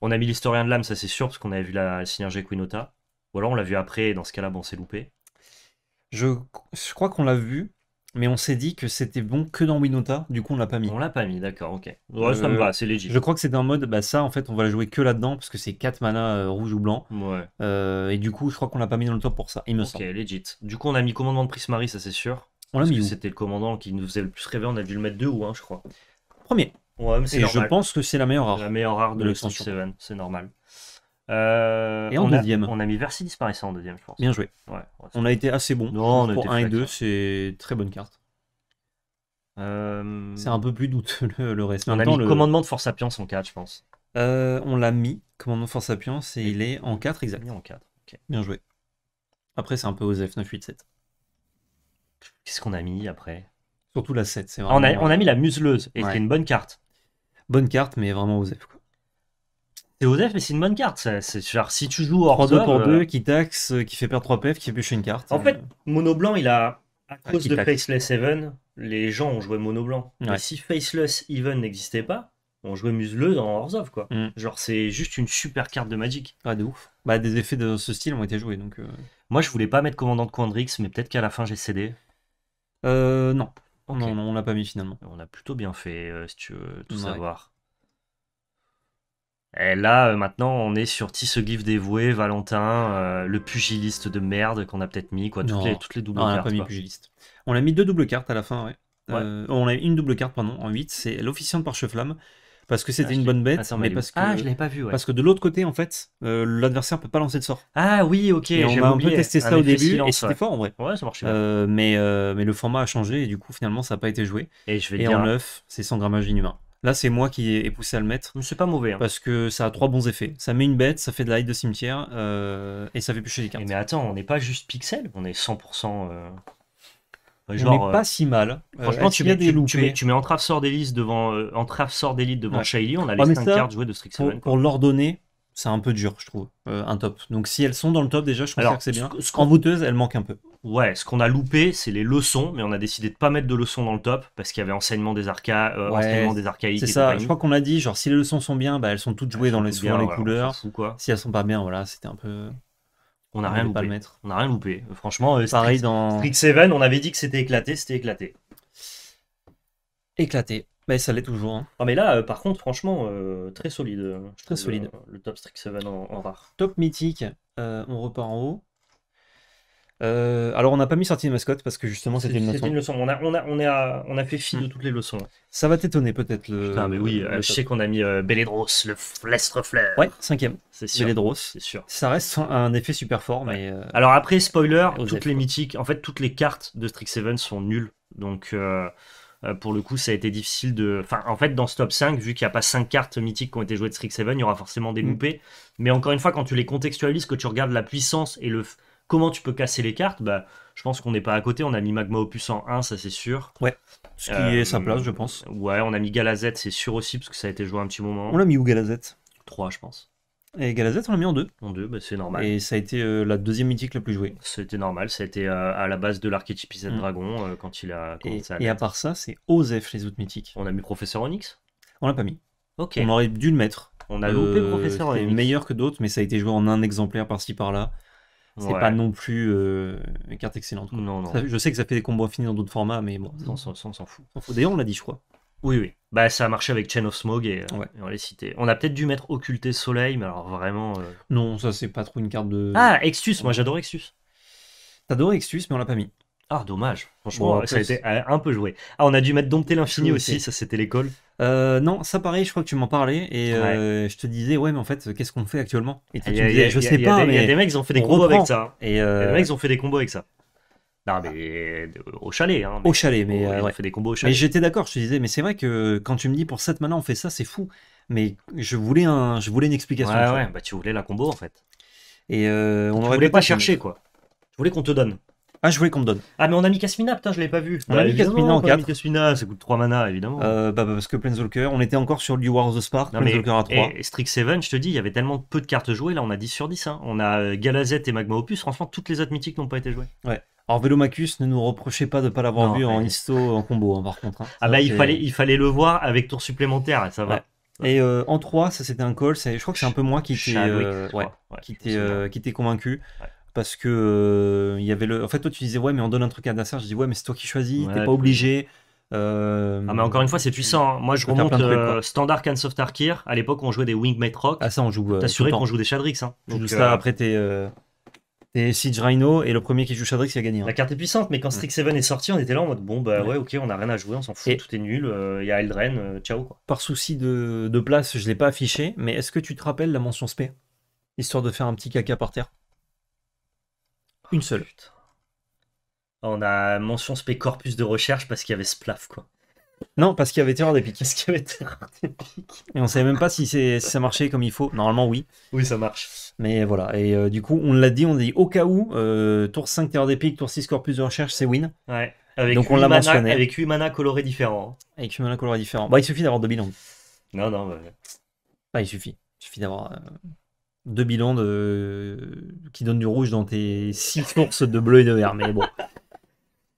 On a mis l'historien de l'âme, ça c'est sûr, parce qu'on avait vu la synergie Quinota. Ou alors on l'a vu après, dans ce cas-là, bon, c'est loupé. je crois qu'on l'a vu. Mais on s'est dit que c'était bon que dans Winota, du coup on l'a pas mis. On l'a pas mis, d'accord, ok. Ouais, ça me euh, va, c'est légitime. Je crois que c'est un mode, bah ça en fait on va la jouer que là-dedans parce que c'est 4 mana euh, rouge ou blanc. Ouais. Euh, et du coup je crois qu'on l'a pas mis dans le top pour ça, il me Ok, legit. Du coup on a mis commandement de Prismari, ça c'est sûr. On l'a mis. C'était le commandant qui nous faisait le plus rêver, on a dû le mettre deux ou un, je crois. Premier. Ouais, mais c'est Et je pense que c'est la meilleure art. La meilleure art de, de l'extension. C'est normal. Euh, et en on deuxième. on a mis Versi disparaissant en deuxième, je pense. Bien joué. on a été assez bon. pour 1 et 2, c'est très bonne carte. Euh, c'est un peu plus douteux le, reste. On a mis le... commandement de Force Sapiens en 4, je pense. Euh, on l'a mis, commandement de Force Sapiens, et, il est en 4 exactement. exact. en 4. ok. Bien joué. Après, c'est un peu aux F987. Qu'est-ce qu'on a mis après Surtout la 7, c'est ah, vraiment... on, a, mis la museleuse, et c'est une bonne carte. Bonne carte, mais vraiment aux F. Quoi. C'est ODEF mais c'est une bonne carte. C'est genre si tu joues hors 2 pour 2, euh, qui taxe, euh, qui fait perdre 3 PF, qui fait bûcher une carte. En euh. fait, Mono Blanc, il a. À ah, cause de Faceless Even, les gens ont joué Mono Blanc. Mais si Faceless Even n'existait pas, on jouait museleux dans of quoi. Mm. Genre c'est juste une super carte de Magic. Ah de ouf. Bah des effets de ce style ont été joués donc. Moi je voulais pas mettre commandant de Quandrix mais peut-être qu'à la fin j'ai cédé. Euh non. on Non, on l'a pas mis finalement. On a plutôt bien fait si tu veux tout savoir. Et là, euh, maintenant, on est sur Tissegif dévoué, Valentin, euh, le pugiliste de merde qu'on a peut-être mis, quoi. Toutes, les, toutes les doubles cartes. On a pas mis pugiliste. On a mis deux doubles cartes à la fin, ouais. Euh, on a une double carte, pardon, en 8, c'est l'officiant de parche-flamme. parce que c'était ah, une bonne bête, mais, parce que ah, je l'avais pas vu, ouais. parce que de l'autre côté en fait, l'adversaire peut pas lancer de sort. Ah oui, ok. on a un peu testé ça au début et c'était fort en vrai. Ouais, ça marchait. mais mais le format a changé et du coup finalement ça n'a pas été joué. Et je vais en neuf, c'est sans grammage inhumain. Là, c'est moi qui ai poussé à le mettre. C'est pas mauvais. Hein. Parce que ça a trois bons effets. Ça met une bête, ça fait de la de cimetière, euh, et ça fait pêcher des cartes. Eh, mais attends, on n'est pas juste pixel, on est 100%. Euh, on n'est pas euh, si mal. Franchement, tu, mets, des mets, Entrave Sort d'Élite devant, Entrave Sort d'Élite devant on a ah, les cartes de Strixhaven. Pour, l'ordonner, c'est un peu dur, je trouve, un top. Donc si elles sont dans le top, déjà, je pense que c'est bien. En ce elles elle manque un peu ouais, ce qu'on a loupé, c'est les leçons, mais on a décidé de pas mettre de leçons dans le top parce qu'il y avait enseignement des, arca... Euh, enseignement des archaïques. C'est ça, je crois qu'on a dit, genre si les leçons sont bien, bah, elles sont toutes jouées dans les, couleurs. ou quoi. Si elles sont pas bien, voilà, c'était un peu. On n'a rien loupé. Pas le mettre. On n'a rien loupé. Franchement, ça euh, pareil dans. Street 7, on avait dit que c'était éclaté, c'était éclaté. Éclaté. Mais ça l'est toujours. Hein. Ah, mais là, euh, par contre, franchement, très solide. très solide. Le, top Strix 7 en, rare. Top mythique, on repart en haut. Euh, alors, on n'a pas mis sortie de mascotte parce que justement, c'était une, leçon. On, a, on, a, on, a, fait fi hmm. de toutes les leçons. Ça va t'étonner peut-être. Le, mais oui, euh, je sais qu'on a mis euh, Belledros, le Flestreflair. Ouais, cinquième. C'est sûr. C'est sûr. Ça reste un effet super fort. Mais, euh, Alors, après, spoiler, toutes les mythiques, en fait, toutes les cartes de Strix Seven sont nulles. Donc. pour le coup, ça a été difficile de. Enfin, en fait, dans ce top 5, vu qu'il n'y a pas 5 cartes mythiques qui ont été jouées de Strix 7, il y aura forcément des hmm. loupés. Mais encore une fois, quand tu les contextualises, que tu regardes la puissance et le, Comment tu peux casser les cartes bah, Je pense qu'on n'est pas à côté. On a mis Magma Opus en 1, ça c'est sûr. Ouais. Ce qui est sa place, je pense. Euh, ouais, on a mis Galazet, c'est sûr aussi, parce que ça a été joué un petit moment. On l'a mis où Galazette 3, je pense. Et Galazette, on l'a mis en 2. En 2, bah, c'est normal. Et ça a été euh, la deuxième mythique la plus jouée. C'était normal, ça a été euh, à la base de l'archétype de mm. Dragon quand il a commencé et, à Et à part ça, c'est Osef les autres mythiques. On a mis Professeur Onyx On l'a pas mis. Ok. On aurait dû le mettre. On a loupé Professeur Onyx. meilleur que d'autres, mais ça a été joué en un exemplaire par-ci par-là. C'est pas non plus euh, une carte excellente. je sais que ça fait des combos infinis dans d'autres formats, mais bon. On s'en fout. D'ailleurs, on l'a dit, je crois. Oui, oui. Bah, ça a marché avec Chain of Smog et, euh, on l'a cité. On a peut-être dû mettre Occulté Soleil, mais alors vraiment. Euh, non, ça, c'est pas trop une carte de. Ah, Extus, moi j'adore Extus. T'adores Extus, mais on l'a pas mis. Ah, dommage. Franchement, ça a été un peu joué. Ah, on a dû mettre Dompter l'Infini aussi, ça c'était l'école. Euh, non, ça pareil, je crois que tu m'en parlais et euh, je te disais, ouais, mais en fait, qu'est-ce qu'on fait actuellement Et ah, tu disais, je sais pas. Il hein. y a des euh, mecs qui ont fait des combos avec ça. Et des mecs ont fait des combos avec ça. Non, mais au chalet. Hein, au chalet, mais. Ils fait des combos au chalet. j'étais d'accord, je te disais, mais c'est vrai que quand tu me dis pour cette mana, on fait ça, c'est fou. Mais je voulais, un, je voulais une explication. Ouais, ouais, bah tu voulais la combo en fait. Et on tu aurait voulais pas chercher quoi. Je voulais qu'on te donne. Ah, je voulais qu'on me donne. Ah, mais on a mis Casmina, putain, je l'ai pas vu. On a mis Casmina en 4. On Casmina, ça coûte 3 mana, évidemment. Euh, bah, bah, parce que Planeswalker, on était encore sur du War of the Spark, non, Planeswalker à 3. Et, Strix 7, je te dis, il y avait tellement peu de cartes jouées, là, on a 10 sur 10. Hein. On a euh, Galazette et Magma Opus, franchement, toutes les autres mythiques n'ont pas été jouées. Ouais. Alors Velomacus, ne nous reprochez pas de ne pas l'avoir vu en histo en combo, hein, par contre. Hein. Ah bah il fallait, il fallait le voir avec tour supplémentaire, ça va. Et euh, en 3, ça c'était un call, je crois que c'est un peu moi qui t'ai euh, qui convaincu parce que euh, il y avait le. En fait, toi, tu disais ouais, mais on donne un truc à Nasser. Je dis ouais, mais c'est toi qui choisis, t'es pas obligé. Euh, ah, mais encore une fois, c'est puissant. Hein. Moi, je remonte euh, Standard Cans of Tarkir. À l'époque, on jouait des Wingmate Rock. Ah, ça, on joue. Euh, qu'on joue des Shadrix. Hein. Donc, ça, après, t'es. T'es Siege Rhino et le premier qui joue Shadrix, il a gagné. Hein. La carte est puissante, mais quand Strix 7 est sorti, on était là en mode bon, bah ouais, ok, on a rien à jouer, on s'en fout, tout est nul, il y a Eldren, ciao quoi. Par souci de, de place, je l'ai pas affiché, mais est-ce que tu te rappelles la mention SP Histoire de faire un petit caca par terre. Une seule. On a mention spé corpus de recherche parce qu'il y avait Splaf, quoi. Non, parce qu'il y avait Terreur des Piques. Parce qu'il y avait Et on savait même pas si, ça marchait comme il faut. Normalement, oui. Oui, ça marche. Mais voilà. Et euh, du coup, on l'a dit, on a dit au cas où, euh, tour 5 Terreur des tour 6 Corpus de Recherche, c'est win. Ouais. Avec Donc on l'a mentionné. Avec 8 mana coloré différents. Hein. Avec 8 mana colorés différents. Bah, il suffit d'avoir deux bilans. Non, non, bah... il suffit. Il suffit d'avoir. Euh, deux bilans de... qui donnent du rouge dans tes six sources de bleu et de vert. Mais bon.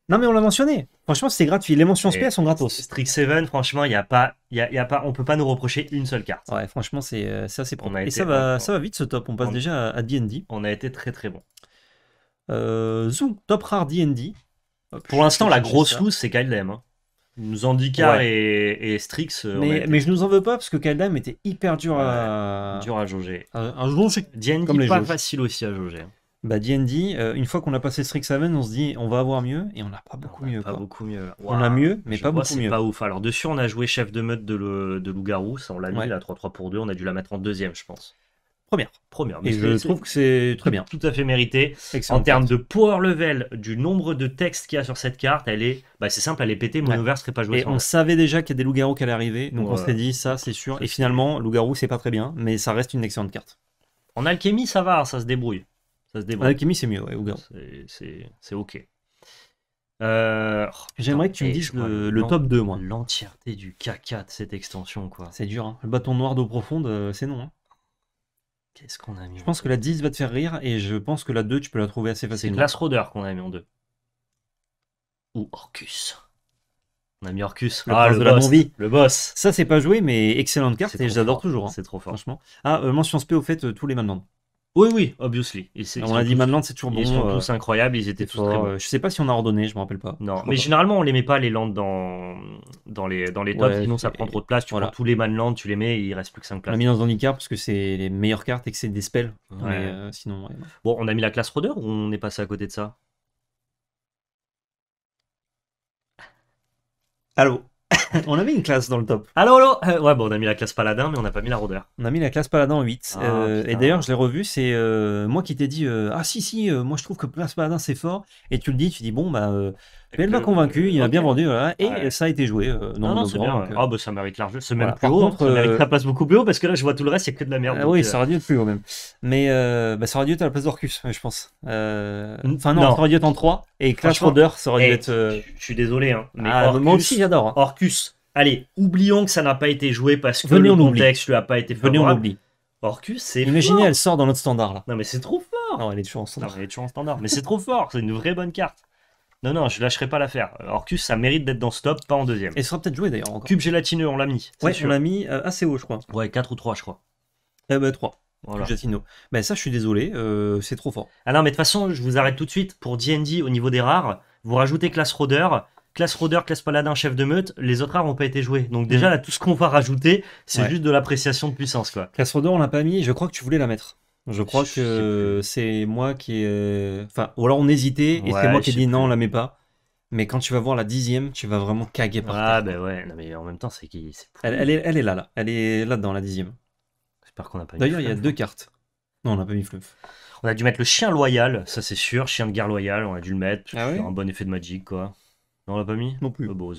Non, mais on l'a mentionné. Franchement, c'est gratuit. Les mentions spéciales sont gratos. Strict 7, franchement, y a pas, a, pas, on peut pas nous reprocher une seule carte. Ouais, franchement, c'est euh, ça, c'est propre. Et ça va, ça va vite ce top. On passe déjà à DD. On a été très très bon. Euh, Zoom, top rare DD. Pour l'instant, la grosse loose, c'est Kyle Lem. Zandikar et, Strix. Euh, mais, mais, je nous en veux pas parce que Kaldam était hyper dur à. dur à jauger. Un jeu c'est pas facile aussi à jauger. Bah D&D, euh, une fois qu'on a passé Strix Strixhaven, on se dit on va avoir mieux et on n'a pas beaucoup mieux. Pas beaucoup mieux. On a mieux, mais pas beaucoup mieux. pas ouf. Alors dessus, on a joué chef de meute de, de loup-garou, ça on l'a mis, à la 3-3 pour 2, on a dû la mettre en deuxième, je pense. Première, première. Mais et je trouve que c'est très bien. Tout à fait mérité. en termes de power level, du nombre de textes qu'il y a sur cette carte, elle est, bah, c'est simple, elle est pétée. Mon ouais. serait pas joué. Et on savait déjà qu'il y a des loups-garous qui allaient arriver, donc on s'est dit ça, c'est sûr. Et finalement, loups-garous c'est pas très bien, mais ça reste une excellente carte. En alchimie, ça va, ça se débrouille. Ça se En alchimie, c'est mieux, C'est ok. Euh, oh, J'aimerais que tu me eh, dises le, top 2, moi. L'entièreté du caca de cette extension, quoi. C'est dur, hein. Le bâton noir d'eau profonde, euh, c'est non. Hein. Qu'est-ce qu'on a mis Je pense que la 10 va te faire rire et je pense que la 2, tu peux la trouver assez facilement. C'est Glass Roder qu'on a mis en 2. Ou Orcus. On a mis Orcus. Le ah, de boss. le boss. Ça, c'est pas joué, mais excellente carte et j'adore toujours. Hein. c'est trop fort. Franchement. Ah, euh, mention spé au fait, euh, tous les maintenant. Oui, oui, obviously. on l'a dit maintenant, c'est toujours bon. Ils sont euh, tous incroyables, ils étaient tous très bons. Je sais pas si on a ordonné, je me rappelle pas. Non, mais généralement on les met pas les landes dans, dans les, dans les tops, sinon ça prend trop de place. Tu prends tous les manlands, tu les mets, et il reste plus que 5 places. On a mis dans Zandikar parce que c'est les meilleures cartes et que c'est des spells. Euh, sinon, bon, on a mis la classe Rodeur ou on est passé à côté de ça Allô on a mis une classe dans le top. Allô, allô euh, Ouais, bon, on a mis la classe paladin, mais on n'a pas mis la rôdeur. On a mis la classe paladin en 8. Ah, euh, et d'ailleurs, je l'ai revu, c'est euh, moi qui t'ai dit Ah, si, si, moi je trouve que classe paladin c'est fort. Et tu le dis, tu dis Bon, bah mais elle m'a convaincu, il a bien vendu, voilà, et ça a été joué. Euh, non, non, c'est bien. ah, bah ça mérite largement, C'est même plus haut. Contre, euh... avec, ça passe beaucoup plus haut parce que là, je vois tout le reste, c'est que de la merde. Ah, oui, euh, ça aurait dû être plus haut même. Mais euh, bah, ça aurait dû être à la place d'Orcus, je pense. Enfin, non, ça aurait dû être en 3. Et Clash Roder, ça aurait dû eh, être. Je suis désolé, hein. Mais ah, moi aussi, j'adore. Orcus, allez, oublions que ça n'a pas été joué parce que Venez le contexte lui a pas été favorable. Venez, on oublie. Orcus, c'est. Imaginez, elle sort dans notre standard là. Non, mais c'est trop fort. Non, elle est toujours en standard. elle est toujours en standard. Mais c'est trop fort, c'est une vraie bonne carte. Non, non, je lâcherai pas l'affaire. Orcus, ça mérite d'être dans ce top, pas en deuxième. Et ça sera peut-être joué d'ailleurs encore. Cube gélatineux, on l'a mis. Ouais, on l'a mis euh, assez haut, je crois. Ouais, 4 ou 3, je crois. Eh ben, 3. Voilà. Gélatineux. Ben ça, je suis désolé, euh, c'est trop fort. Ah non, mais de toute façon, je vous arrête tout de suite. Pour D&D, au niveau des rares, vous rajoutez classe rôdeur, classe rôdeur, classe Paladin, chef de meute, les autres rares n'ont pas été joués. Donc déjà, mm. là, tout ce qu'on va rajouter, c'est juste de l'appréciation de puissance. Quoi. Classe rôdeur, on l'a pas mis, je crois que tu voulais la mettre. Je crois que c'est moi qui. Enfin, ou alors on hésitait et c'est moi qui ai dit non, on la met pas. Mais quand tu vas voir la dixième, tu vas vraiment caguer par ah, terre. Ah, bah ouais, mais en même temps, c'est qui elle, elle, est, elle est là, là. Elle est là dedans la dixième. J'espère qu'on n'a pas D'ailleurs, il y a deux cartes. Non, on n'a pas mis fluff. On a dû mettre le chien loyal, ça c'est sûr. Chien de guerre loyal, on a dû le mettre. Ah un bon effet de Magic, quoi. Non, on l'a pas mis Non plus. Ah, beau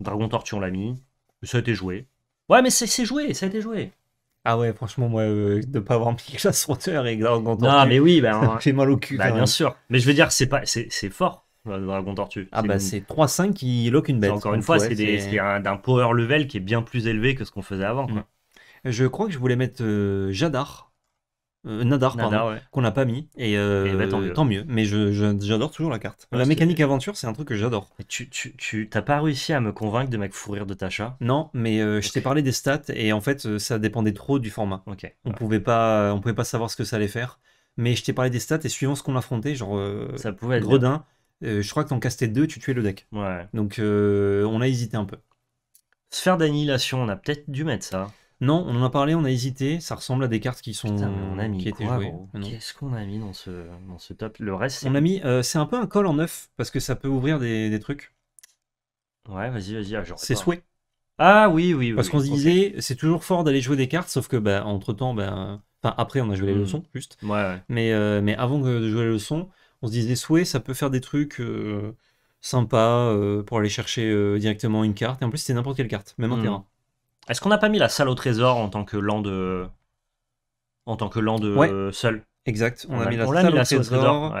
Dragon Tortue, on l'a mis. Ça a été joué. Ouais, mais c'est joué, ça a été joué. Ah ouais, franchement, moi, de euh, de pas avoir mis classe Runner et Dragon Tortue. Non, mais oui, bah, j'ai mal au cul. Bah, bien sûr. Mais je veux dire, c'est pas, c'est, fort, euh, Dragon Tortue. Ah bah, c'est 3-5 qui lock une bête. Encore une fois, c'est, un, d'un power level qui est bien plus élevé que ce qu'on faisait avant. Mm. Je crois que je voulais mettre euh, Jadar euh, Nadar, pardon, qu'on n'a pas mis. Et, euh, eh ben, tant, mieux. Mais j'adore je, toujours la carte. la mécanique aventure, c'est un truc que j'adore. Tu, tu, t'as pas réussi à me convaincre de me fourrir de ta Non, mais euh, je t'ai parlé des stats et en fait, ça dépendait trop du format. On pouvait pas, on pouvait pas savoir ce que ça allait faire. Mais je t'ai parlé des stats et suivant ce qu'on affrontait, genre ça pouvait être Gredin, je crois que t'en castais deux, tu tuais le deck. Ouais. Donc on a hésité un peu. Sphère d'annihilation, on a peut-être dû mettre ça. Non, on en a parlé, on a hésité. Ça ressemble à des cartes qui sont qui étaient jouées. Ah Qu'est-ce qu'on a mis dans ce, top Le reste, on a mis. Euh, c'est un peu un col en neuf parce que ça peut ouvrir des, trucs. Ouais, vas-y, vas-y. Ah, c'est souhait. Ah oui, oui. parce qu'on se disait, c'est toujours fort d'aller jouer des cartes, sauf que bah, entre temps, bah, enfin après, on a joué les hmm. leçons, juste. Ouais, ouais. Mais euh, mais avant de jouer les leçons, on se disait souhait, ça peut faire des trucs. Euh, sympas pour aller chercher directement une carte et en plus c'était n'importe quelle carte même un hmm. terrain est-ce qu'on n'a pas mis la salle au trésor en tant que land de... Euh, en tant que land euh, seul Exact, on, a, mis la salle mis au trésor.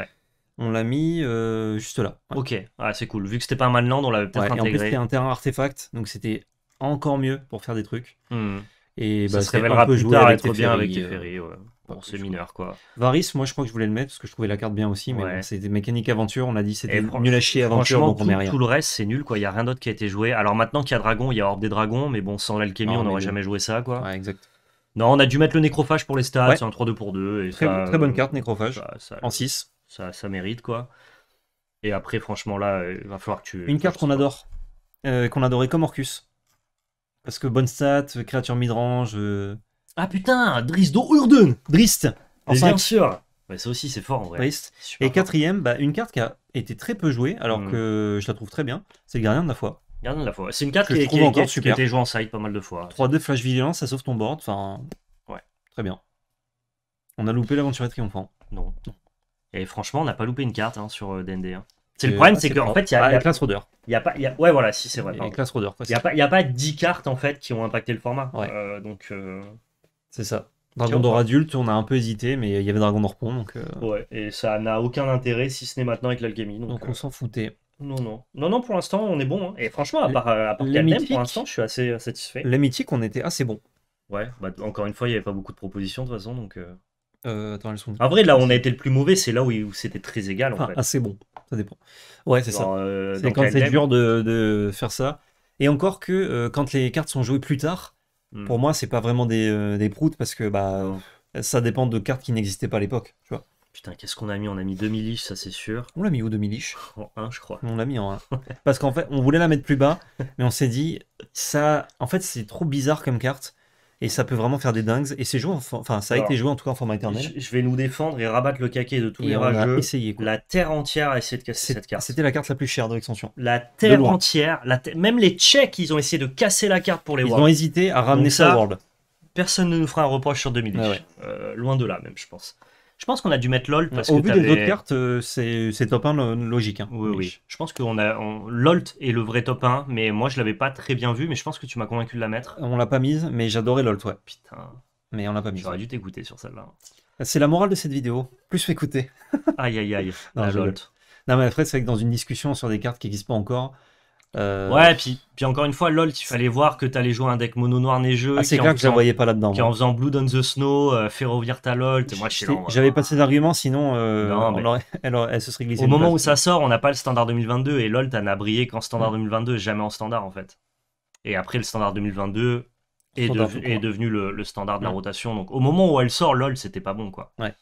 On l'a mis euh, juste là. Ok, c'est cool. Vu que c'était pas un land, on l'avait peut-être intégré. en plus, c'était un terrain artefact, donc c'était encore mieux pour faire des trucs. Hmm. Et bah, ça se révélera un peu plus tard avec être bien avec Teferi, euh, ouais. Bon, c'est mineur quoi. Varys, moi je crois que je voulais le mettre parce que je trouvais la carte bien aussi, mais c'était mécanique aventure, on a dit c'était mieux la chier aventure, donc on met rien. Tout le reste c'est nul quoi, il n'y a rien d'autre qui a été joué. Alors maintenant qu'il y a Dragon, il y a Orbe des Dragons, mais bon, sans l'alchimie on n'aurait jamais joué ça quoi. exact. Non, on a dû mettre le nécrophage pour les stats, c'est un 3-2 pour 2. Et très, très, bonne euh, carte, nécrophage, en 6. Ça, ça mérite quoi. Et après, franchement, là, euh, il va falloir que tu. Une carte qu'on adore, qu'on adorait comme Orcus. Parce que bonne stat, euh, créature midrange. range euh, Ah putain, Drist Urdun, Urden Drist Bien sûr mais ça aussi, c'est fort en vrai. Drist. Et quatrième, bah, une carte qui a été très peu jouée, alors mm. que je la trouve très bien, c'est le Gardien de la Foi. Gardien de la Foi. C'est une carte qui, super. a été jouée en side pas mal de fois. 3 2 Flash Vigilance, ça sauve ton board. Enfin, ouais, très bien. On a loupé l'aventure triomphant. Non. Et franchement, on n'a pas loupé une carte hein, sur DND. Euh, c'est le euh, problème, ah, c'est qu'en fait, il y a, y ah, Il y pas, ouais, voilà, si c'est vrai. Il n'y a pas, il y a pas 10 cartes en fait qui ont impacté le format. Euh, donc euh, c'est ça. Dragon d'or adulte, on a un peu hésité, mais il y avait Dragon d'or pont, donc. Ouais, et ça n'a aucun intérêt si ce n'est maintenant avec l'alchimie. Donc, on s'en foutait. Non, non. Non, non, pour l'instant, on est bon. Hein. Et franchement, à part, à part pour l'instant, je suis assez satisfait. La mythique, on était assez bon. Ouais, bah, encore une fois, il n'y avait pas beaucoup de propositions de toute façon, donc. Euh, en vrai, là on a été le plus mauvais, c'est là où, c'était très égal. En ah, ah, c'est assez bon, ça dépend. Ouais, c'est ça. Euh, c'est quand c'est dur de, faire ça. Et encore que euh, quand les cartes sont jouées plus tard, hmm. pour moi, c'est pas vraiment des, proutes parce que bah, ça dépend de cartes qui n'existaient pas à l'époque. Putain, qu'est-ce qu'on a mis On a mis 2000 liches, ça c'est sûr. On l'a mis où 2000 liches En 1, je crois. On l'a mis en 1. parce qu'en fait, on voulait la mettre plus bas, mais on s'est dit, ça, en fait, c'est trop bizarre comme carte et ça peut vraiment faire des dingues. Et c'est joué, enfin, ça a été joué en tout cas en format éternel. Je, vais nous défendre et rabattre le caquet de tous les rageux. La terre entière a essayé de casser cette carte. C'était la carte la plus chère de l'extension. La terre entière, la même les Tchèques, ils ont essayé de casser la carte pour les Ils ont hésité à ramener ça, au World. Personne ne nous fera un reproche sur 2000. Euh, loin de là, même, je pense. Je pense qu'on a dû mettre l'Alt parce Au Au vu des autres cartes, euh, c'est top 1 euh, logique. Hein. Oui, oui, Je pense qu'on a. est le vrai top 1, mais moi je l'avais pas très bien vu, mais je pense que tu m'as convaincu de la mettre. On l'a pas mise, mais j'adorais l'Alt, ouais. Putain. Mais on l'a pas mise. J'aurais dû t'écouter sur celle-là. C'est la morale de cette vidéo. Plus écouter. aïe, aïe, aïe. Non, mais après, c'est vrai que dans une discussion sur des cartes qui n'existent pas encore, euh, ouais, puis, puis encore une fois, LOL, il fallait voir que t'allais jouer un deck mono noir neigeux. Ah, c'est clair que je voyais pas là-dedans. Qui en faisant Blood on the Snow, euh, ferroviaire LOL. Moi, J'avais pas ces arguments, sinon euh, elle, se serait glissée. Au moment où ça sort, on n'a pas le standard 2022 et LOL, t'en as brillé qu'en standard 2022, mm. jamais en standard en fait. Et après, le standard 2022 est, devenu le, standard de la mm. rotation. Donc au moment où elle sort, LOL, c'était pas bon quoi. Ouais.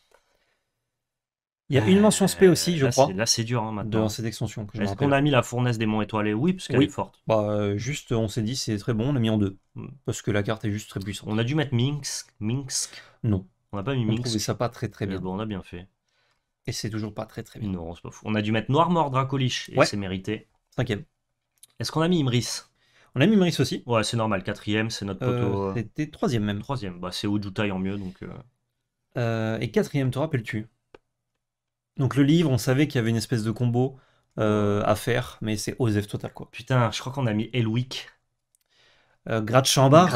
Il y a une mention spé aussi, je crois. Là, c'est dur hein, maintenant. Dans cette extension. Est-ce qu'on a mis la fournaise des monts étoilés Oui, parce qu'elle est forte. Bah, euh, juste, on s'est dit, c'est très bon, on l'a mis en deux. Hmm. Parce que la carte est juste très puissante. On a dû mettre Minsk. Minsk. Non. On n'a pas mis Minsk. On trouvait ça pas très très eh bien. Mais bon, on a bien fait. Et c'est toujours pas très très bien. Non, On a dû mettre Noir Mort Dracolich, et c'est mérité. Cinquième. Est-ce qu'on a mis Imris On a mis Imris aussi. Ouais, c'est normal. Quatrième, c'est notre poteau. Euh, euh, c'était troisième même. Troisième. Bah, c'est Ojutai en mieux, donc. et quatrième, te rappelles-tu donc le livre, on savait qu'il y avait une espèce de combo euh, à faire, mais c'est Osef total quoi. Putain, je crois qu'on a mis Elwick. Euh, Gratchambar,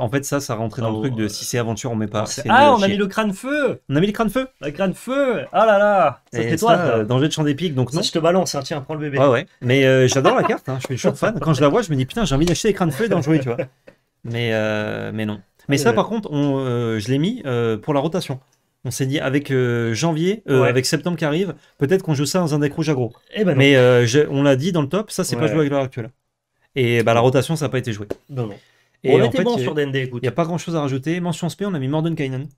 En fait, ça, ça rentrait dans le oh. truc de si c'est aventure, on met pas. Ah, on a mis le crâne feu. On a mis le crâne feu. Le crâne feu. Ah là là. C'était toi. Ça, euh, danger de champ des pics. Donc non. je te balance. Hein, tiens, prends le bébé. Ouais ouais. Mais euh, j'adore la carte. Hein. je suis toujours fan. Quand je la vois, je me dis putain, j'ai envie d'acheter crâne crânes feu et d'en jouer, tu vois. Mais mais non. Mais ah, ça, par contre, je l'ai mis pour la rotation on s'est dit avec euh, janvier, euh, avec septembre qui arrive, peut-être qu'on joue ça dans un deck rouge aggro. Eh ben Mais euh, on l'a dit dans le top, ça c'est pas joué à l'heure actuelle. Et bah, la rotation, ça n'a pas été joué. Non, non. on était bon sur DND, écoute. Il n'y a pas grand chose à rajouter. Mention SP, on a mis Mordenkainen.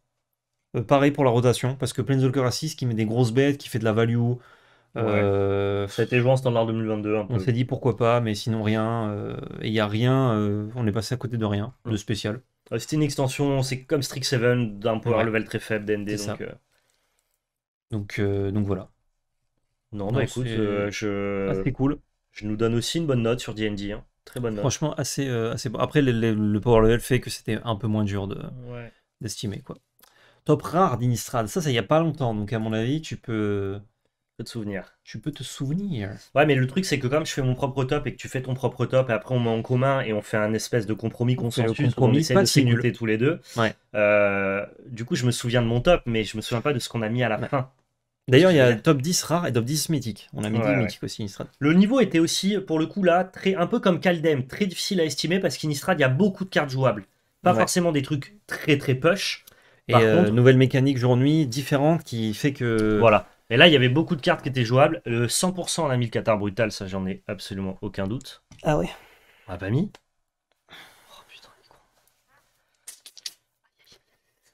pareil pour la rotation, parce que Planeswalker 6 qui met des grosses bêtes, qui fait de la value, euh, ça a été joué en standard 2022. On s'est dit pourquoi pas, mais sinon rien. Euh, il n'y a rien, euh, on est passé à côté de rien, de mm. spécial. C'était une extension, c'est comme Strict 7 d'un power level très faible d'ND. Donc, Donc, voilà. Non, bah non écoute, je... cool. Je nous donne aussi une bonne note sur DD. Hein. Très bonne note. Franchement, assez, assez bon. Après, le, power level fait que c'était un peu moins dur d'estimer. De... Ouais. quoi. Top rare d'Inistrad. Ça, ça il n'y a pas longtemps. Donc, à mon avis, tu peux peux te souvenir. Tu peux te souvenir. Ouais, mais le truc, c'est que comme je fais mon propre top et que tu fais ton propre top, et après on met en commun et on fait un espèce de compromis consensus, compromis, on de s'écouter tous les deux. Ouais. Euh, du coup, je me souviens de mon top, mais je me souviens pas de ce qu'on a mis à la main. fin. D'ailleurs, il y a top 10 rare et top 10 mythique. On a mis mythique aussi, Le niveau était aussi, pour le coup, là, très, un peu comme Kaldem, très difficile à estimer parce qu'Inistrad, il y a beaucoup de cartes jouables. Pas forcément des trucs très très push. et euh, contre... nouvelle mécanique jour-nuit différente qui fait que. Voilà. Et là, il y avait beaucoup de cartes qui étaient jouables. Le 100% on a mis le Qatar brutal, ça j'en ai absolument aucun doute. Ah oui. On l'a pas mis Oh putain,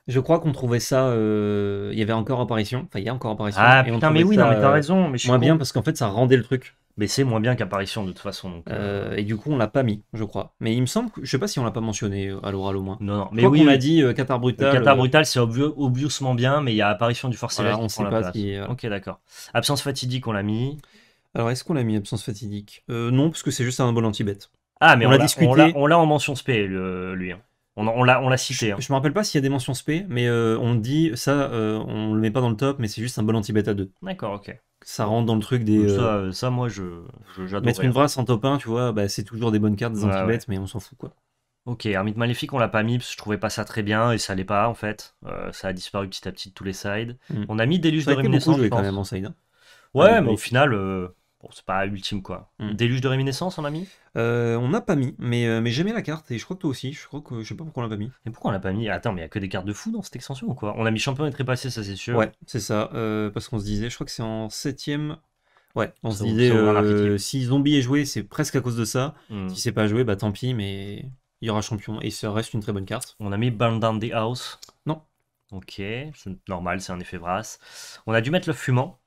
Je crois qu'on trouvait ça. Euh, il y avait encore apparition. Enfin, il y a encore apparition. Ah putain, mais oui, non, mais t'as euh, raison. Mais bien parce qu'en fait, ça rendait le truc. Mais c'est moins bien qu'apparition de toute façon. Euh. Euh, et du coup, on l'a pas mis, je crois. Mais il me semble, que, je sais pas si on l'a pas mentionné euh, à l'oral au moins. Non, non. Mais oui, on a dit Qatar brutal. Qatar brutal, c'est obviousement bien, mais il y a apparition du force voilà, on sait pas Ok, d'accord. Absence fatidique, on l'a mis. Alors, est-ce qu'on l'a mis absence fatidique Non, parce que c'est juste un bon anti-bête. Ah, mais on, l'a discuté. On l'a en mention spé, lui. Hein. On, l'a, cité. Je, ne hein. me rappelle pas s'il y a des mentions spé, mais on dit ça, on le met pas dans le top, mais c'est juste un bon anti à deux. D'accord, ok ça rentre dans le truc des. Euh, euh, ça, moi, je, Mettre une brasse en top 1, tu vois, bah, c'est toujours des bonnes cartes, des mais on s'en fout, quoi. Ok, Hermite Maléfique, on l'a pas mis parce que je trouvais pas ça très bien et ça l'est pas en fait. Euh, ça a disparu petit à petit de tous les sides. Hmm. On a mis Déluge de Réminiscence. quand même en side. Hein. Ouais, mais au final, Bon, c'est pas ultime quoi. Hmm. Déluge de réminiscence, on a mis euh, On n'a pas mis, mais, euh, mais j'aimais la carte et je crois que toi aussi. Je crois que je sais pas pourquoi on l'a pas mis. Mais pourquoi on l'a pas mis Attends, mais il y a que des cartes de fou dans cette extension ou quoi On a mis champion et trépassé, ça c'est sûr. Ouais, c'est ça. Euh, parce qu'on se disait, je crois que c'est en 7 Ouais, on se disait, si zombie est joué, c'est presque à cause de ça. Hmm. Si c'est pas joué, bah tant pis, mais il y aura champion et ça reste une très bonne carte. On a mis Burn Down the House Non. Ok, normal, c'est un effet brasse. On a dû mettre le fumant.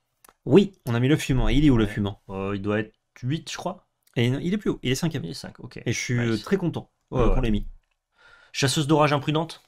Oui, on a mis le fumant. Et il est où le fumant euh, Il doit être 8, je crois. Et il est plus haut, il est 5 Il est 5, ok. Et je suis euh, très content euh, qu'on l'ait mis. Chasseuse d'orage imprudente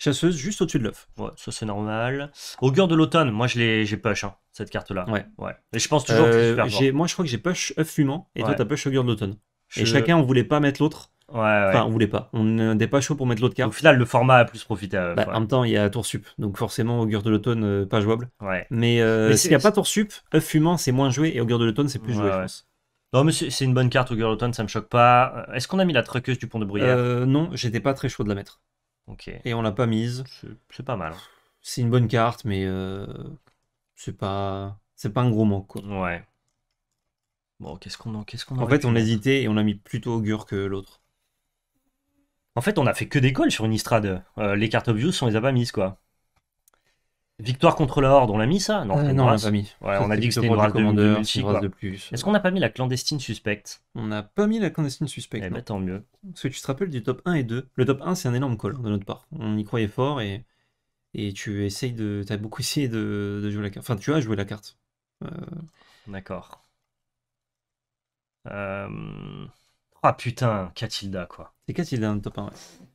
Chasseuse juste au-dessus de l'œuf. Ouais, ça c'est normal. Augure de l'automne, moi je l'ai, j'ai push, hein, cette carte-là. Ouais. ouais. Et je pense toujours que Moi je crois que j'ai push œuf fumant et toi t'as push augure de l'automne. Et chacun on voulait pas mettre l'autre Enfin, on voulait pas. On n'était pas chaud pour mettre l'autre carte. Au final, le format a plus profité. À... Euh, bah, en même temps, il y a tour sup, donc forcément, augure de l'automne, euh, pas jouable. Ouais. Mais, euh, s'il n'y a pas tour sup, œuf fumant, c'est moins joué et augure de l'automne, c'est plus joué. mais c'est une bonne carte augure de l'automne, ça me choque pas. Est-ce qu'on a mis la truqueuse du pont de Bruyère Non, j'étais pas très chaud de la mettre. Ok. Et on l'a pas mise. C'est pas mal. Hein. C'est une bonne carte, mais c'est pas c'est pas un gros manque. Ouais. Bon, qu'est-ce qu'on en, quest en fait, on hésitait et on a mis plutôt augure que l'autre. En fait, on a fait que des calls sur une istrade. Euh, les cartes obvious, on les a pas mises, quoi. Victoire contre la Horde, on l'a mis ça Non, euh, non on l'a pas mis. Ouais, on a dit que c'était une race de, multi, de plus. Est-ce qu'on n'a pas mis la clandestine suspecte On n'a pas mis la clandestine suspecte. Eh ben, tant mieux. Parce que tu te rappelles du top 1 et 2. Le top 1, c'est un énorme call hein, de notre part. On y croyait fort et, et tu essayes de. as beaucoup essayé de... jouer la carte. Enfin, tu as joué la carte. Euh, D'accord. Euh... Ah putain, Catilda quoi. C'est Catilda dans top 1, ouais.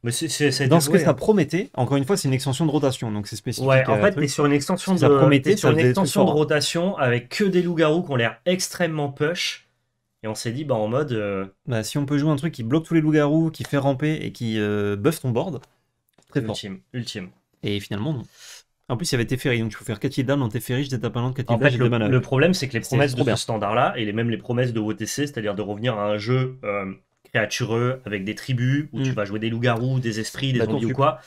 Mais c'est, dans ce que ça hein. promettait, encore une fois, c'est une extension de rotation, donc c'est spécifique. Ouais, en fait, mais sur une extension de, sur une extension de hein. rotation avec que des loups-garous qui ont l'air extrêmement push. Et on s'est dit, bah en mode. Euh, bah, si on peut jouer un truc qui bloque tous les loups-garous, qui fait ramper et qui euh, buff ton board, très ultime, Ultime. Et finalement, non. En plus, il y avait Teferi, donc tu peux faire Cathy Down je Teferi, j'étais tapant de Cathy le, problème, c'est que les promesses de ce standard-là, et les, même les promesses de WTC, c'est-à-dire de revenir à un jeu euh, créatureux avec des tribus, où tu mm. vas jouer des loups-garous, des esprits, des zombies ou quoi,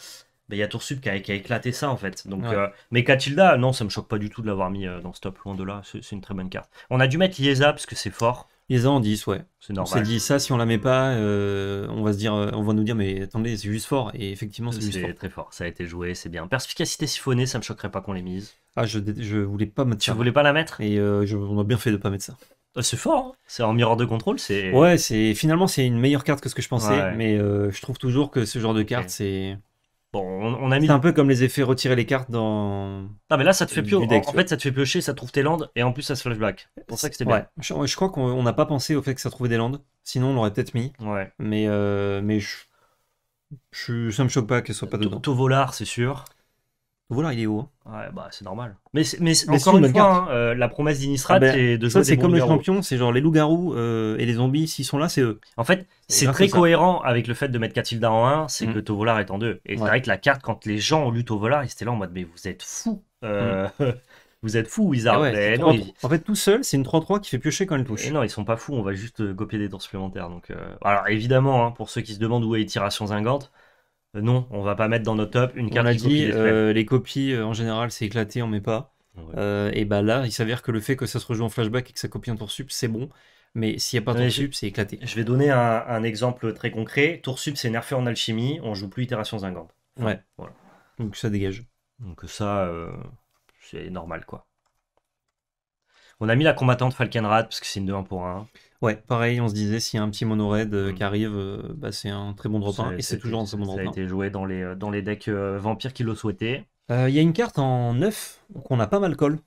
ben, il y a Toursup qui a, éclaté ça en fait. Donc, euh, mais Catilda, non, ça me choque pas du tout de l'avoir mis euh, dans ce top, loin de là, c'est une très bonne carte. On a dû mettre Liesa parce que c'est fort. Ils en disent, ouais. C'est normal. On s'est dit ça, si on la met pas, euh, on va se dire, euh, on va nous dire, mais attendez, c'est juste fort. Et effectivement, c'est juste fort. C'est très fort. Ça a été joué, c'est bien. Perspicacité siphonnée, ça me choquerait pas qu'on l'ait mise. Ah, je, je voulais pas mettre ça. Tu voulais pas la mettre Et euh, on a bien fait de pas mettre ça. Ah, c'est fort, hein. c'est en miroir de contrôle, c'est. Ouais, c'est finalement c'est une meilleure carte que ce que je pensais, mais je trouve toujours que ce genre de carte, c'est on, a mis. C'est un peu comme les effets retirer les cartes dans. Ah mais là, ça te fait piocher. En, fait, ça te fait piocher, ça trouve tes landes, et en plus, ça se flashback. C'est pour ça que c'était bien. Je, crois qu'on n'a pas pensé au fait que ça trouvait des landes. Sinon, on l'aurait peut-être mis. Mais, euh, mais ça me choque pas qu'elle soit pas dedans. volard c'est sûr. Tovolar, il est haut. Hein ouais, bah c'est normal. Mais, mais, encore une, fois, hein, euh, la promesse d'Inistrat, c'est ah ben, de ça, c'est comme le champion, c'est genre les loups-garous euh, et les zombies, s'ils sont là, c'est eux. En fait, c'est très cohérent avec le fait de mettre Katilda en 1, c'est mm. que Tovolar est en 2. Et c'est vrai que la carte, quand les gens ont lu Tovolar, ils étaient là en mode, mais vous êtes fous. Euh, mm. vous êtes fous, Wizard. Ah ouais, En fait, tout seul, c'est une 3-3 qui fait piocher quand elle touche. non, ils sont pas fous, on va juste copier des tours supplémentaires. Donc, Alors évidemment, hein, pour ceux qui se demandent où est tiration Zingante, euh, non, on va pas mettre dans nos top une carte. On a dit, euh, les copies euh, en général c'est éclaté, on met pas. et bah là, il s'avère que le fait que ça se rejoue en flashback et que ça copie en toursup, c'est bon. Mais s'il n'y a pas de toursup, c'est éclaté. Je vais donner un, exemple très concret. Toursup, c'est nerfé en alchimie, on joue plus itération zingante. ouais. Voilà. Donc ça dégage. Donc ça, c'est normal quoi. On a mis la combattante Falkenrad parce que c'est une 2-1 pour 1. Ouais, pareil, on se disait s'il y a un petit mono raid euh, mm. qui arrive, euh, bah, c'est un très bon drop et c'est toujours un très bon drop Ça a été joué dans les, euh, dans les decks vampires qui le souhaitaient. Il y a une carte en 9 qu'on a pas mal call.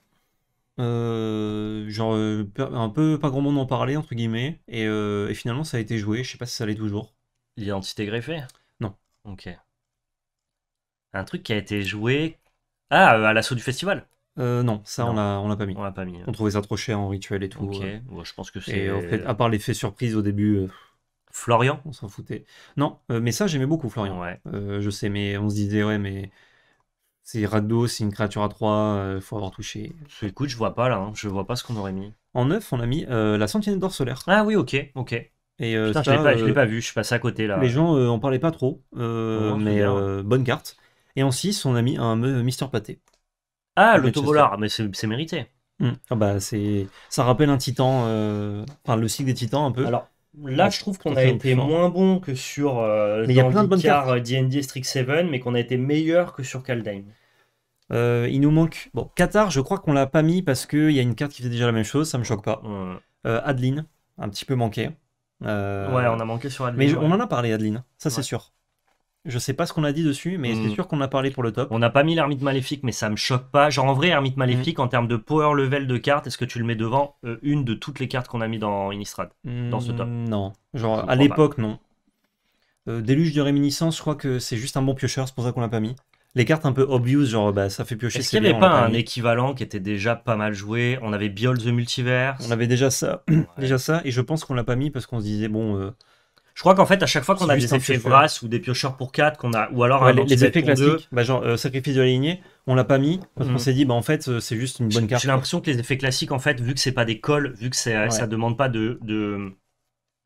genre un peu pas grand monde en parlait entre guillemets et, et, finalement ça a été joué je sais pas si ça l'est toujours l'identité greffée non ok un truc qui a été joué ah à l'assaut du festival euh, non, ça on l'a l'a pas mis. On l'a pas mis. On trouvait ça trop cher en rituel et tout. Ok. Euh. je pense que c'est. Et en fait, à part l'effet surprise au début. Euh, Florian, on s'en foutait. Non, mais ça j'aimais beaucoup Florian. Ouais. je sais, mais on se disait ouais, mais c'est Rado, c'est une créature à 3, faut avoir touché. Écoute, je vois pas là, hein. je vois pas ce qu'on aurait mis. En 9, on a mis la Sentinelle d'or solaire. Ah oui, ok, ok. Et ça, je l'ai pas, vu, je suis passé à côté là. Les gens on en parlaient pas trop, mais bonne carte. Et en 6, on a mis un Mister Pâté. Ah, l'autovolar, mais c'est mérité. Hmm. Ah bah, c'est, ça rappelle un Titan, euh, enfin le cycle des Titans un peu. Alors là, je trouve qu'on a été moins bon que sur euh, mais de D&D Strict 7, mais qu'on a été meilleur que sur Kaldheim. Euh, il nous manque bon Qatar, je crois qu'on l'a pas mis parce qu'il y a une carte qui fait déjà la même chose, ça me choque pas. Adeline, un petit peu manqué. Ouais, on a manqué sur Adeline. Mais on en a parlé Adeline, ça c'est sûr. Je sais pas ce qu'on a dit dessus, mais c'est hmm. sûr qu'on a parlé pour le top. On n'a pas mis l'ermite maléfique, mais ça me choque pas. Genre en vrai, ermite hmm. maléfique, en termes de power level de carte, est-ce que tu le mets devant euh, une de toutes les cartes qu'on a mis dans Inistrad dans ce top hmm, Non. Genre à l'époque, non. Euh, déluge de réminiscence, je crois que c'est juste un bon piocheur, c'est pour ça qu'on l'a pas mis. Les cartes un peu obvious, genre bah, ça fait piocher. Est-ce qu'il n'y avait pas un équivalent qui était déjà pas mal joué On avait Biol the Multiverse. On avait déjà ça, déjà ça, et je pense qu'on l'a pas mis parce qu'on se disait bon. Euh, je crois qu'en fait, à chaque fois qu'on a des effets brass ou des piocheurs pour 4, qu'on a, ou alors les, effets classiques, bah, genre euh, sacrifice de la lignée, on l'a pas mis parce qu'on mhm. s'est dit, bah en fait, euh, c'est juste une bonne carte. J'ai l'impression que les effets classiques, en fait, vu que c'est pas des calls, vu que ça demande pas de. de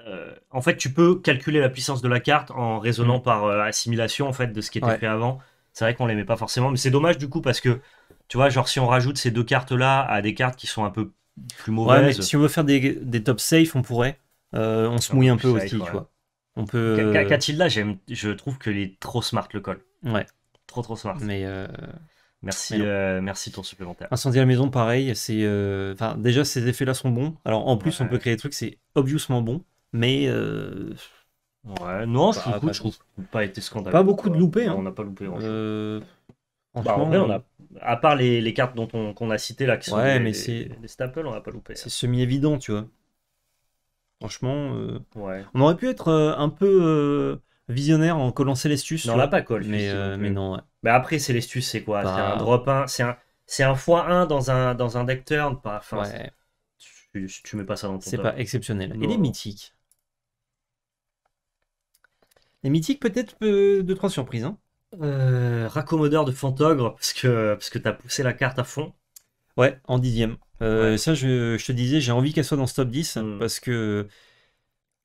euh, en fait, tu peux calculer la puissance de la carte en raisonnant mhm. par assimilation en fait de ce qui était fait avant. C'est vrai qu'on les met pas forcément, mais c'est dommage du coup parce que tu vois, genre si on rajoute ces deux cartes là à des cartes qui sont un peu plus mauvaises. si on veut faire des, des top safe, on pourrait. on se mouille un peu aussi, tu vois. On peut. qua t là Je trouve que est trop smart le col. Ouais. Trop trop smart. Mais. Euh, merci, euh, merci ton supplémentaire. Incendie à la maison, pareil. C'est, euh, enfin, déjà ces effets-là sont bons. Alors en plus, on peut créer des trucs, c'est obviousement bon, mais ouais, non, ce je trouve pas été scandaleux. Pas beaucoup de loupés. Hein. On n'a pas loupé. Bah, on a, à part les, cartes dont on, qu'on a cité là, qui ouais, mais c'est. les staples, on n'a pas loupé. C'est hein. semi-évident, tu vois. Franchement, euh, on aurait pu être euh, un peu euh, visionnaire en collant Celestus. Non, là, pas collé. Mais, non, Mais après, Celestus, c'est quoi C'est un bah. drop 1, c'est un, c'est un x1 dans un, dans un deck turn. Pas, ouais. tu, ne mets pas ça dans ton C'est pas exceptionnel. Et les mythiques Les mythiques, peut-être deux, trois surprises. Hein. raccommodeur de Fantogre, parce que, parce que t'as poussé la carte à fond. Ouais, en dixième. Euh, ça, je, te disais, j'ai envie qu'elle soit dans ce top 10 hmm. parce que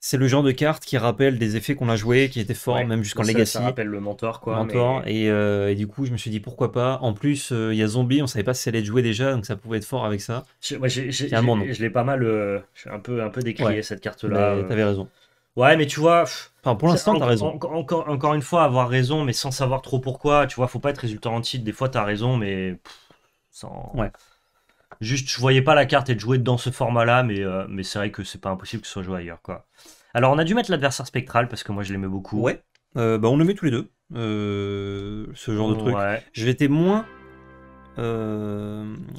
c'est le genre de carte qui rappelle des effets qu'on a joués, qui étaient forts, même jusqu'en Legacy. Ça rappelle le mentor, quoi. Mentor, euh, et, du coup, je me suis dit pourquoi pas. En plus, euh, il y a Zombie, on savait pas si elle allait jouer déjà, donc ça pouvait être fort avec ça. Je, nom. je l'ai pas mal. un peu, un peu décrié cette carte-là. T'avais raison. Ouais, mais tu vois. pour l'instant, t'as raison. encore, encore une fois, avoir raison, mais sans savoir trop pourquoi. Tu vois, faut pas être résultat anti. titre. Des fois, t'as raison, mais. sans. Ouais. Juste, je voyais pas la carte être jouée dans ce format-là, mais, euh, mais c'est vrai que c'est pas impossible que ce soit joué ailleurs. Quoi. Alors, on a dû mettre l'adversaire spectral parce que moi je l'aimais beaucoup. Ouais, euh, bah, on le met tous les deux, euh, ce genre de truc. J'étais moins,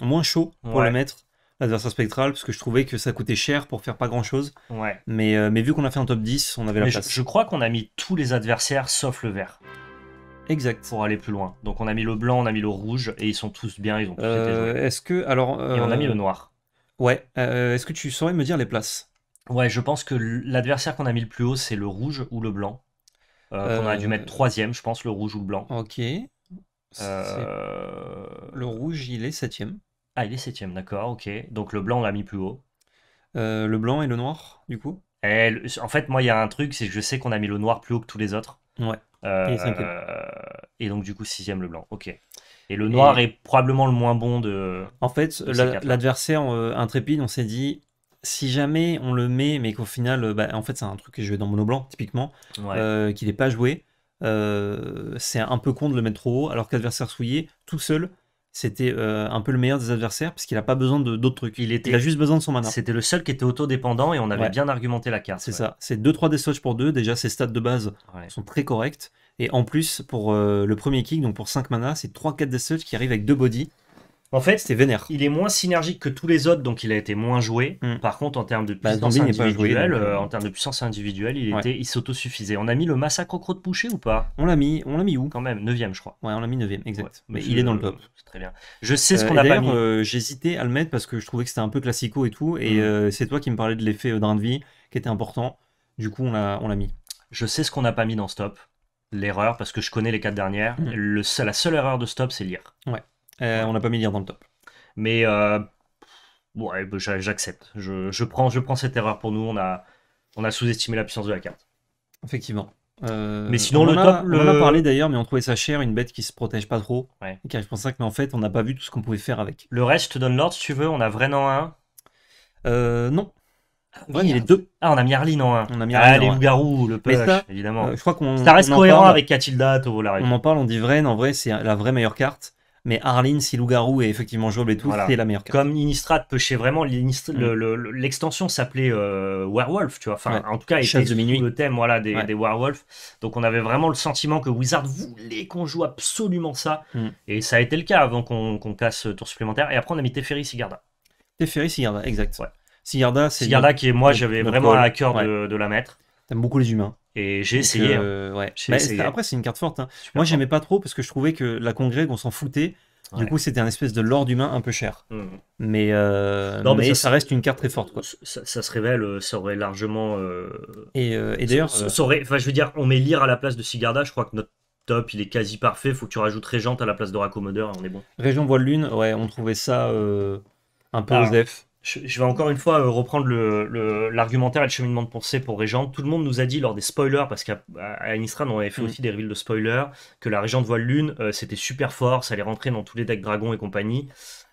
moins chaud pour la le mettre, l'adversaire spectral, parce que je trouvais que ça coûtait cher pour faire pas grand chose. Ouais. Mais, mais vu qu'on a fait un top 10, on avait la place. je crois qu'on a mis tous les adversaires sauf le vert. Exact, pour aller plus loin. Donc on a mis le blanc, on a mis le rouge, et ils sont tous bien, ils ont euh, Est-ce que, alors... Et on a mis le euh, noir. Ouais, euh, est-ce que tu saurais me dire les places Ouais, je pense que l'adversaire qu'on a mis le plus haut, c'est le rouge ou le blanc. on a dû mettre troisième, je pense, le rouge ou le blanc. Ok. Le rouge, il est septième. Ah, il est septième, d'accord, ok. Donc le blanc, on l'a mis plus haut. le blanc et le noir, du coup eh, En fait, moi, il y a un truc, c'est que je sais qu'on a mis le noir plus haut que tous les autres. Ouais. Euh, et, donc du coup sixième le blanc. Ok. Et le noir est probablement le moins bon de. En fait, l'adversaire euh, intrépide, on s'est dit, si jamais on le met, mais qu'au final, euh, bah, en fait, c'est un truc qui je joué dans mono blanc typiquement, qu'il n'est pas joué. c'est un peu con de le mettre trop haut, alors qu'adversaire souillé, tout seul, c'était euh, un peu le meilleur des adversaires parce qu'il n'a pas besoin d'autres trucs. Il, était, a juste besoin de son mana. C'était le seul qui était autodépendant et on avait bien argumenté la carte. C'est ça. C'est 2-3 des pour 2. Déjà, ses stats de base sont très corrects. Et en plus, pour euh, le premier kick, donc pour 5 mana, c'est 3-4 des qui arrivent avec 2 bodies en fait, c'était vénère. Il est moins synergique que tous les autres, donc il a été moins joué. Hmm. Par contre, en termes de bah, puissance individuelle, euh, euh, en termes de puissance individuelle, il était, il s'autosuffisait. On a mis le massacre au Croc de Poucher ou pas On l'a mis, on l'a mis où Quand même, 9 je crois. Ouais, on l'a mis 9 exact. mais il est dans le top. très bien. Je sais ce euh, qu'on a pas mis. J'hésitais à le mettre parce que je trouvais que c'était un peu classico et tout. Et hmm. c'est toi qui me parlais de l'effet drain de vie qui était important. Du coup, on l'a, on l'a mis. Je sais ce qu'on n'a pas mis dans stop. L'erreur, parce que je connais les quatre dernières. Hmm. Le, la seule erreur de stop, c'est lire. Ouais. Euh, on n'a pas mis lire dans le top. Mais euh, bah, j'accepte. Je, prends, je prends cette erreur pour nous. On a, on a sous-estimé la puissance de la carte. Effectivement. Euh, mais sinon, le top. On en a parlé d'ailleurs, mais on trouvait ça cher, une bête qui se protège pas trop. Ouais. Car je ça que, mais en fait, on n'a pas vu tout ce qu'on pouvait faire avec. Le reste, je te donne l'ordre si tu veux. On a vraiment un. Euh, non. Ah il est deux. Ah, on a mis en 1. On a ah, les loups-garous, le push, évidemment. je crois qu'on. Ça reste cohérent avec Catilda, Tovolari. On en parle, on dit Vrain. En vrai, c'est la vraie meilleure carte mais Arlene, si Loup-Garou est effectivement jouable et tout, c'est la meilleure carte. Comme Innistrad chez vraiment, mm. l'extension s'appelait euh, Werewolf, tu vois. Enfin, en tout cas, était de le thème voilà, des, Werewolf, Donc, on avait vraiment le sentiment que Wizard voulait qu'on joue absolument ça. Mm. Et ça a été le cas avant qu'on casse euh, tour supplémentaire. Et après, on a mis Teferi Sigarda. Teferi Sigarda, exact. Sigarda, c'est. Sigarda, qui est moi, j'avais vraiment à cœur de, de la mettre. T'aimes beaucoup les humains. Et j'ai essayé. Hein. Euh, bah, après, c'est une carte forte. Hein. Moi, j'aimais pas trop parce que je trouvais que la congrègue, on s'en foutait. Du coup, c'était un espèce de lord humain un peu cher. Mm. Mais, euh, non, mais, ça, reste une carte très forte. Ça, se révèle, euh, ça aurait largement. et, d'ailleurs. Enfin, je veux dire, on met Lire à la place de Sigarda. Je crois que notre top, il est quasi parfait. Faut que tu rajoutes Régente à la place de Raccommodeur. On est bon. Région Voile Lune, ouais, on trouvait ça un peu ah je, vais encore une fois euh, reprendre l'argumentaire et le cheminement de pensée pour Régente. Tout le monde nous a dit lors des spoilers, parce qu'à Anistran on avait fait mm. aussi des reveals de spoilers, que la Régente Voile Lune, euh, c'était super fort, ça allait rentrer dans tous les decks dragons et compagnie.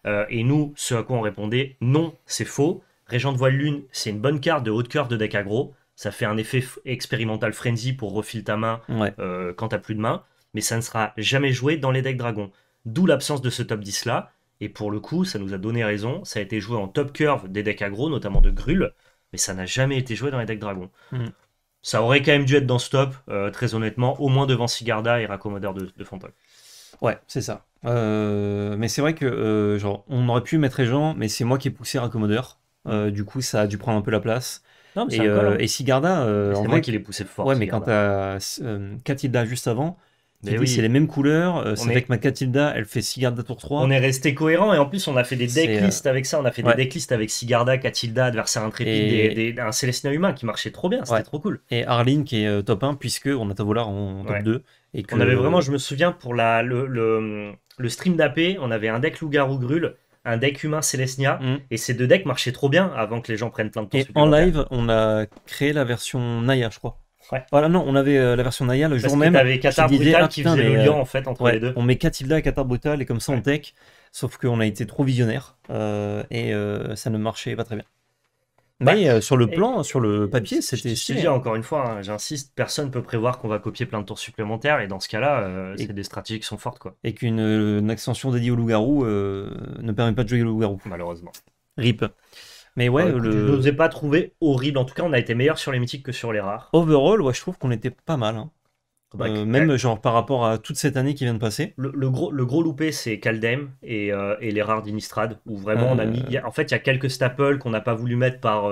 Euh, et nous, ce à quoi on répondait, non, c'est faux. Régente Voile Lune, c'est une bonne carte de haute cœur de deck aggro. Ça fait un effet expérimental frenzy pour refiler ta main quand t'as plus de main. Mais ça ne sera jamais joué dans les decks dragons. D'où l'absence de ce top 10 là. Et pour le coup, ça nous a donné raison. Ça a été joué en top curve des decks aggro, notamment de Grul, mais ça n'a jamais été joué dans les decks dragon. Hmm. Ça aurait quand même dû être dans ce top, euh, très honnêtement, au moins devant Sigarda et Raccommodeur de, de Ouais, c'est ça. Euh, mais c'est vrai que, euh, genre, on aurait pu mettre les gens. mais c'est moi qui ai poussé Raccommodeur. Hmm. du coup, ça a dû prendre un peu la place. Non, et, hein. et Sigarda. c'est moi qui l'ai poussé fort. Ouais, mais quand t'as Katilda juste avant, oui. c'est les mêmes couleurs, euh, c'est avec ma Katilda, elle fait Sigarda tour 3. On est resté cohérent et en plus on a fait des euh, deck avec ça, on a fait des des decklists avec Sigarda, Katilda, adversaire intrépide, un Célestina humain qui marchait trop bien, c'était trop cool. Et Arline qui est euh, top 1 puisque on a Tavolar en top 2. On avait vraiment, je me souviens, pour la, le, le, stream d'AP, on avait un deck loup-garou grul un deck humain Celestia mm. Et ces deux decks marchaient trop bien avant que les gens prennent plein de temps. Et en live, on a créé la version Naya, je crois. Voilà, non, on avait euh, la version Naya le jour même. Ah, qui faisait le euh, lien en fait entre les deux. On met Katilda et Qatar Brutal et comme ça on tech, sauf qu'on a été trop visionnaire euh, et ça ne marchait pas très bien. Bah, mais sur le plan, sur le papier, c'était. Je te hein. encore une fois, hein, j'insiste, personne ne peut prévoir qu'on va copier plein de tours supplémentaires et dans ce cas-là, c'est des stratégies qui sont fortes quoi. Et qu'une extension dédiée au loup-garou ne permet pas de jouer au loup-garou. Malheureusement. Rip. Mais ouais, bah, je n'osais pas trouver horrible. En tout cas, on a été meilleur sur les mythiques que sur les rares. Overall, ouais, je trouve qu'on était pas mal. Hein. Bah, euh, même genre par rapport à toute cette année qui vient de passer. Le, gros, le gros loupé, c'est Caldem euh, et, les rares d'Inistrad, où vraiment on a euh. mis. en fait, il y a quelques staples qu'on n'a pas voulu mettre par.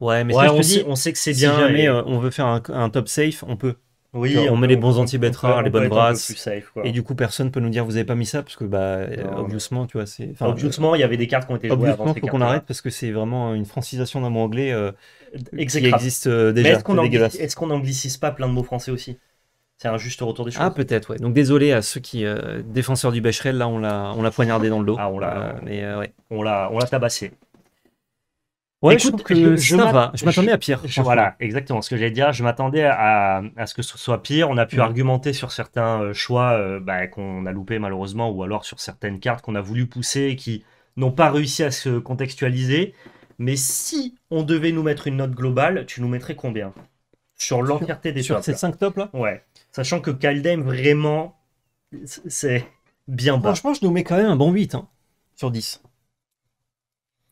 Ouais, mais on, sait, que c'est bien. Si jamais on veut faire un top safe, on peut. Oui, on, met les bons anti les bonnes brasses. Et du coup, personne peut nous dire vous avez pas mis ça parce que bah évidemment tu vois, c'est. Enfin, il y avait des cartes qui ont été jouées avant. faut qu'on arrête parce que c'est vraiment une francisation d'un mot anglais euh, qui existe euh, déjà. Est-ce qu'on anglicise pas plein de mots français aussi C'est un juste retour des ah, choses. Ah peut-être, ouais. Donc désolé à ceux qui euh, défenseurs du Becherel, là on l'a on l'a poignardé dans le dos. Ah on l'a euh, on l'a tabassé je, va. Je m'attendais à pire. voilà, exactement ce que j'allais dire. Je m'attendais à, ce que ce soit pire. On a pu argumenter sur certains euh, choix euh, bah, qu'on a loupés malheureusement, ou alors sur certaines cartes qu'on a voulu pousser et qui n'ont pas réussi à se contextualiser. Mais si on devait nous mettre une note globale, tu nous mettrais combien Sur l'entièreté des sur Sur ces 5 tops là Ouais. Sachant que Kaldem, vraiment, c'est bien bon. Franchement, je nous mets quand même un bon 8 hein, sur 10.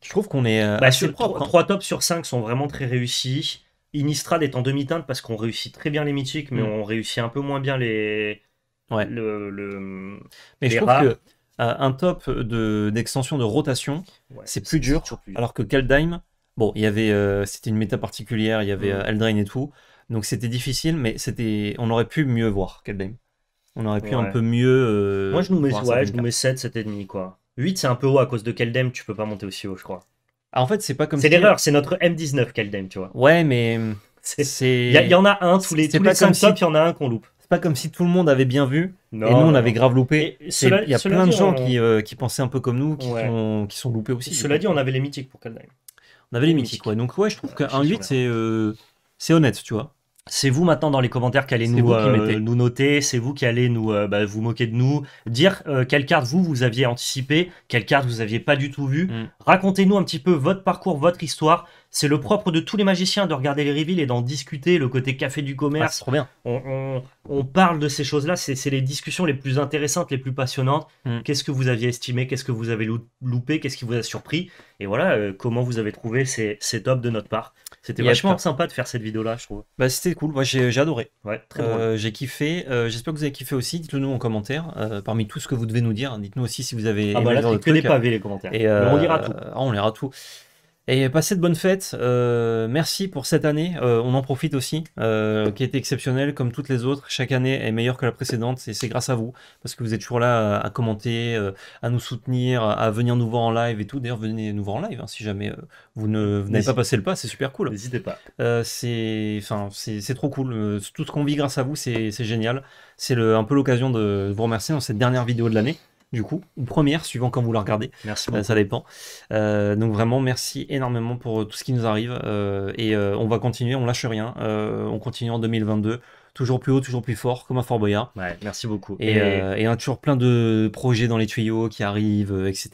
Je trouve qu'on est. 3, euh, bah, hein. tops sur 5 sont vraiment très réussis. Inistrad est en demi-teinte parce qu'on réussit très bien les mythiques, mais mm. on réussit un peu moins bien les. Ouais. Le, Mais je trouve qu'un euh, top d'extension de, rotation, c'est plus dur. Alors que Kaldheim, bon, il y avait, euh, c'était une méta particulière, il y avait mm. Eldraine et tout, donc c'était difficile, mais c'était, on aurait pu mieux voir Kaldheim. On aurait pu un peu mieux. Moi, je nous mets, ouais, je nous mets 7, 7,5 quoi. 8, c'est un peu haut à cause de Keldem, tu peux pas monter aussi haut, je crois. Ah, en fait, c'est pas comme C'est l'erreur, c'est notre M19 Keldem, tu vois. Ouais, mais. c'est Il y, en a un, tous les, tous les 5 tops, il y en a un qu'on loupe. C'est pas comme si tout le monde avait bien vu, et nous, on avait grave loupé. Il y a plein de gens euh, qui, pensaient un peu comme nous, qui, sont, loupés aussi. Cela dit, on avait les mythiques pour Keldem. On avait les mythiques, ouais. Donc, ouais, je trouve qu'un 8, euh, c'est honnête, tu vois. C'est vous maintenant dans les commentaires qui allez nous, euh, nous noter, c'est vous qui allez nous euh, bah, vous moquer de nous, dire euh, quelle carte vous vous aviez anticipé, quelle carte vous aviez pas du tout vue. Mm. Racontez-nous un petit peu votre parcours, votre histoire. C'est le propre de tous les magiciens de regarder les reveals et d'en discuter, le côté café du commerce. Ah, bien. On, parle de ces choses-là, c'est les discussions les plus intéressantes, les plus passionnantes. Mm. Qu'est-ce que vous aviez estimé, qu'est-ce que vous avez loupé, qu'est-ce qui vous a surpris, et voilà comment vous avez trouvé ces, top de notre part. C'était vachement sympa de faire cette vidéo-là, je trouve. Bah, c'était cool. Moi, j'ai adoré. Euh, j'ai kiffé. Euh, j'espère que vous avez kiffé aussi. Dites-le nous en commentaire. Euh, parmi tout ce que vous devez nous dire, dites-nous aussi si vous avez. Ah, bah là, tu que pas les les commentaires. on lira tout. on lira tout. Et passez de bonnes fêtes. Euh, merci pour cette année. Euh, on en profite aussi, euh, qui est exceptionnelle comme toutes les autres. Chaque année est meilleure que la précédente et c'est grâce à vous parce que vous êtes toujours là à, commenter, euh, à nous soutenir, à venir nous voir en live et tout. D'ailleurs, venez nous voir en live hein, si jamais vous ne venez pas passer le pas, c'est super cool. N'hésitez pas. c'est, enfin, c'est trop cool. Tout ce qu'on vit grâce à vous, c'est génial. C'est un peu l'occasion de vous remercier dans cette dernière vidéo de l'année du coup, première, suivant quand vous la regardez. Merci euh, ça dépend. Euh, donc vraiment, merci énormément pour euh, tout ce qui nous arrive. et on va continuer, on lâche rien. on continue en 2022. Toujours plus haut, toujours plus fort, comme un Fort Boyard. Ouais, merci beaucoup. Et, et... a toujours plein de projets dans les tuyaux qui arrivent, etc.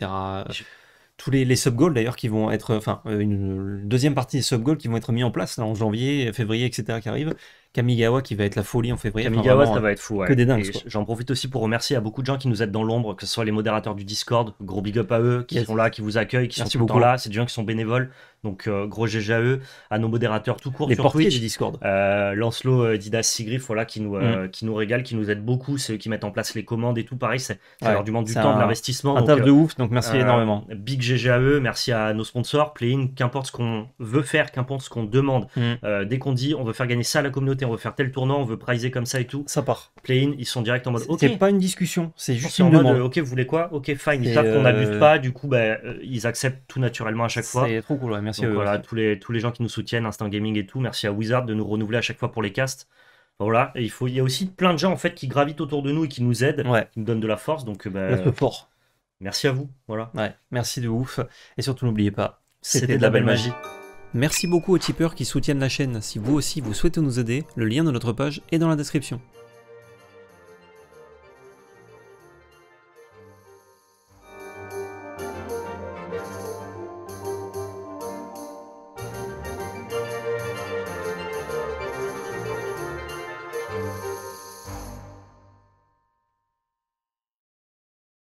tous les, les sub-goals d'ailleurs qui vont être, enfin, une, une deuxième partie des sub-goals qui vont être mis en place là, en janvier, février, etc. qui arrivent. Kamigawa qui va être la folie en février. Kamigawa, ça va être fou. Que des dingues. J'en profite aussi pour remercier à beaucoup de gens qui nous aident dans l'ombre, que ce soit les modérateurs du Discord, gros big up à eux, qui sont là, qui vous accueillent, qui sont beaucoup. là. C'est des gens qui sont bénévoles. Donc euh, gros GG à eux, à nos modérateurs tout court les sur Twitch. Du Discord. Euh, Lancelot, euh, Didas, Sigriff, voilà, qui nous, mm. qui nous régale, qui nous aide beaucoup. C'est eux qui mettent en place les commandes et tout. Pareil, c'est ouais, leur demande du temps, de l'investissement. Un taf de ouf, donc merci énormément. Big GG à eux, merci à nos sponsors, Playin, qu'importe ce qu'on veut faire, qu'importe ce qu'on demande. Mm. dès qu'on dit on veut faire gagner ça à la communauté, on veut faire tel tournant, on veut priser comme ça et tout. Ça part. Playin, ils sont direct en mode OK. C'est pas une discussion, c'est juste une demande. OK, vous voulez quoi OK, fine. Ils savent qu'on n'abuse pas, du coup, bah, ils acceptent tout naturellement à chaque fois. C'est trop cool, merci à voilà, tous les, tous les gens qui nous soutiennent, Instant Gaming et tout. Merci à Wizard de nous renouveler à chaque fois pour les casts. Voilà, il, faut, il y a aussi plein de gens en fait qui gravitent autour de nous et qui nous aident, qui nous donnent de la force. Donc, euh, Merci à vous. Voilà. merci de ouf. Et surtout, n'oubliez pas, c'était de, la belle magie. magie. Merci beaucoup aux tipeurs qui soutiennent la chaîne. Si vous aussi vous souhaitez nous aider, le lien de notre page est dans la description.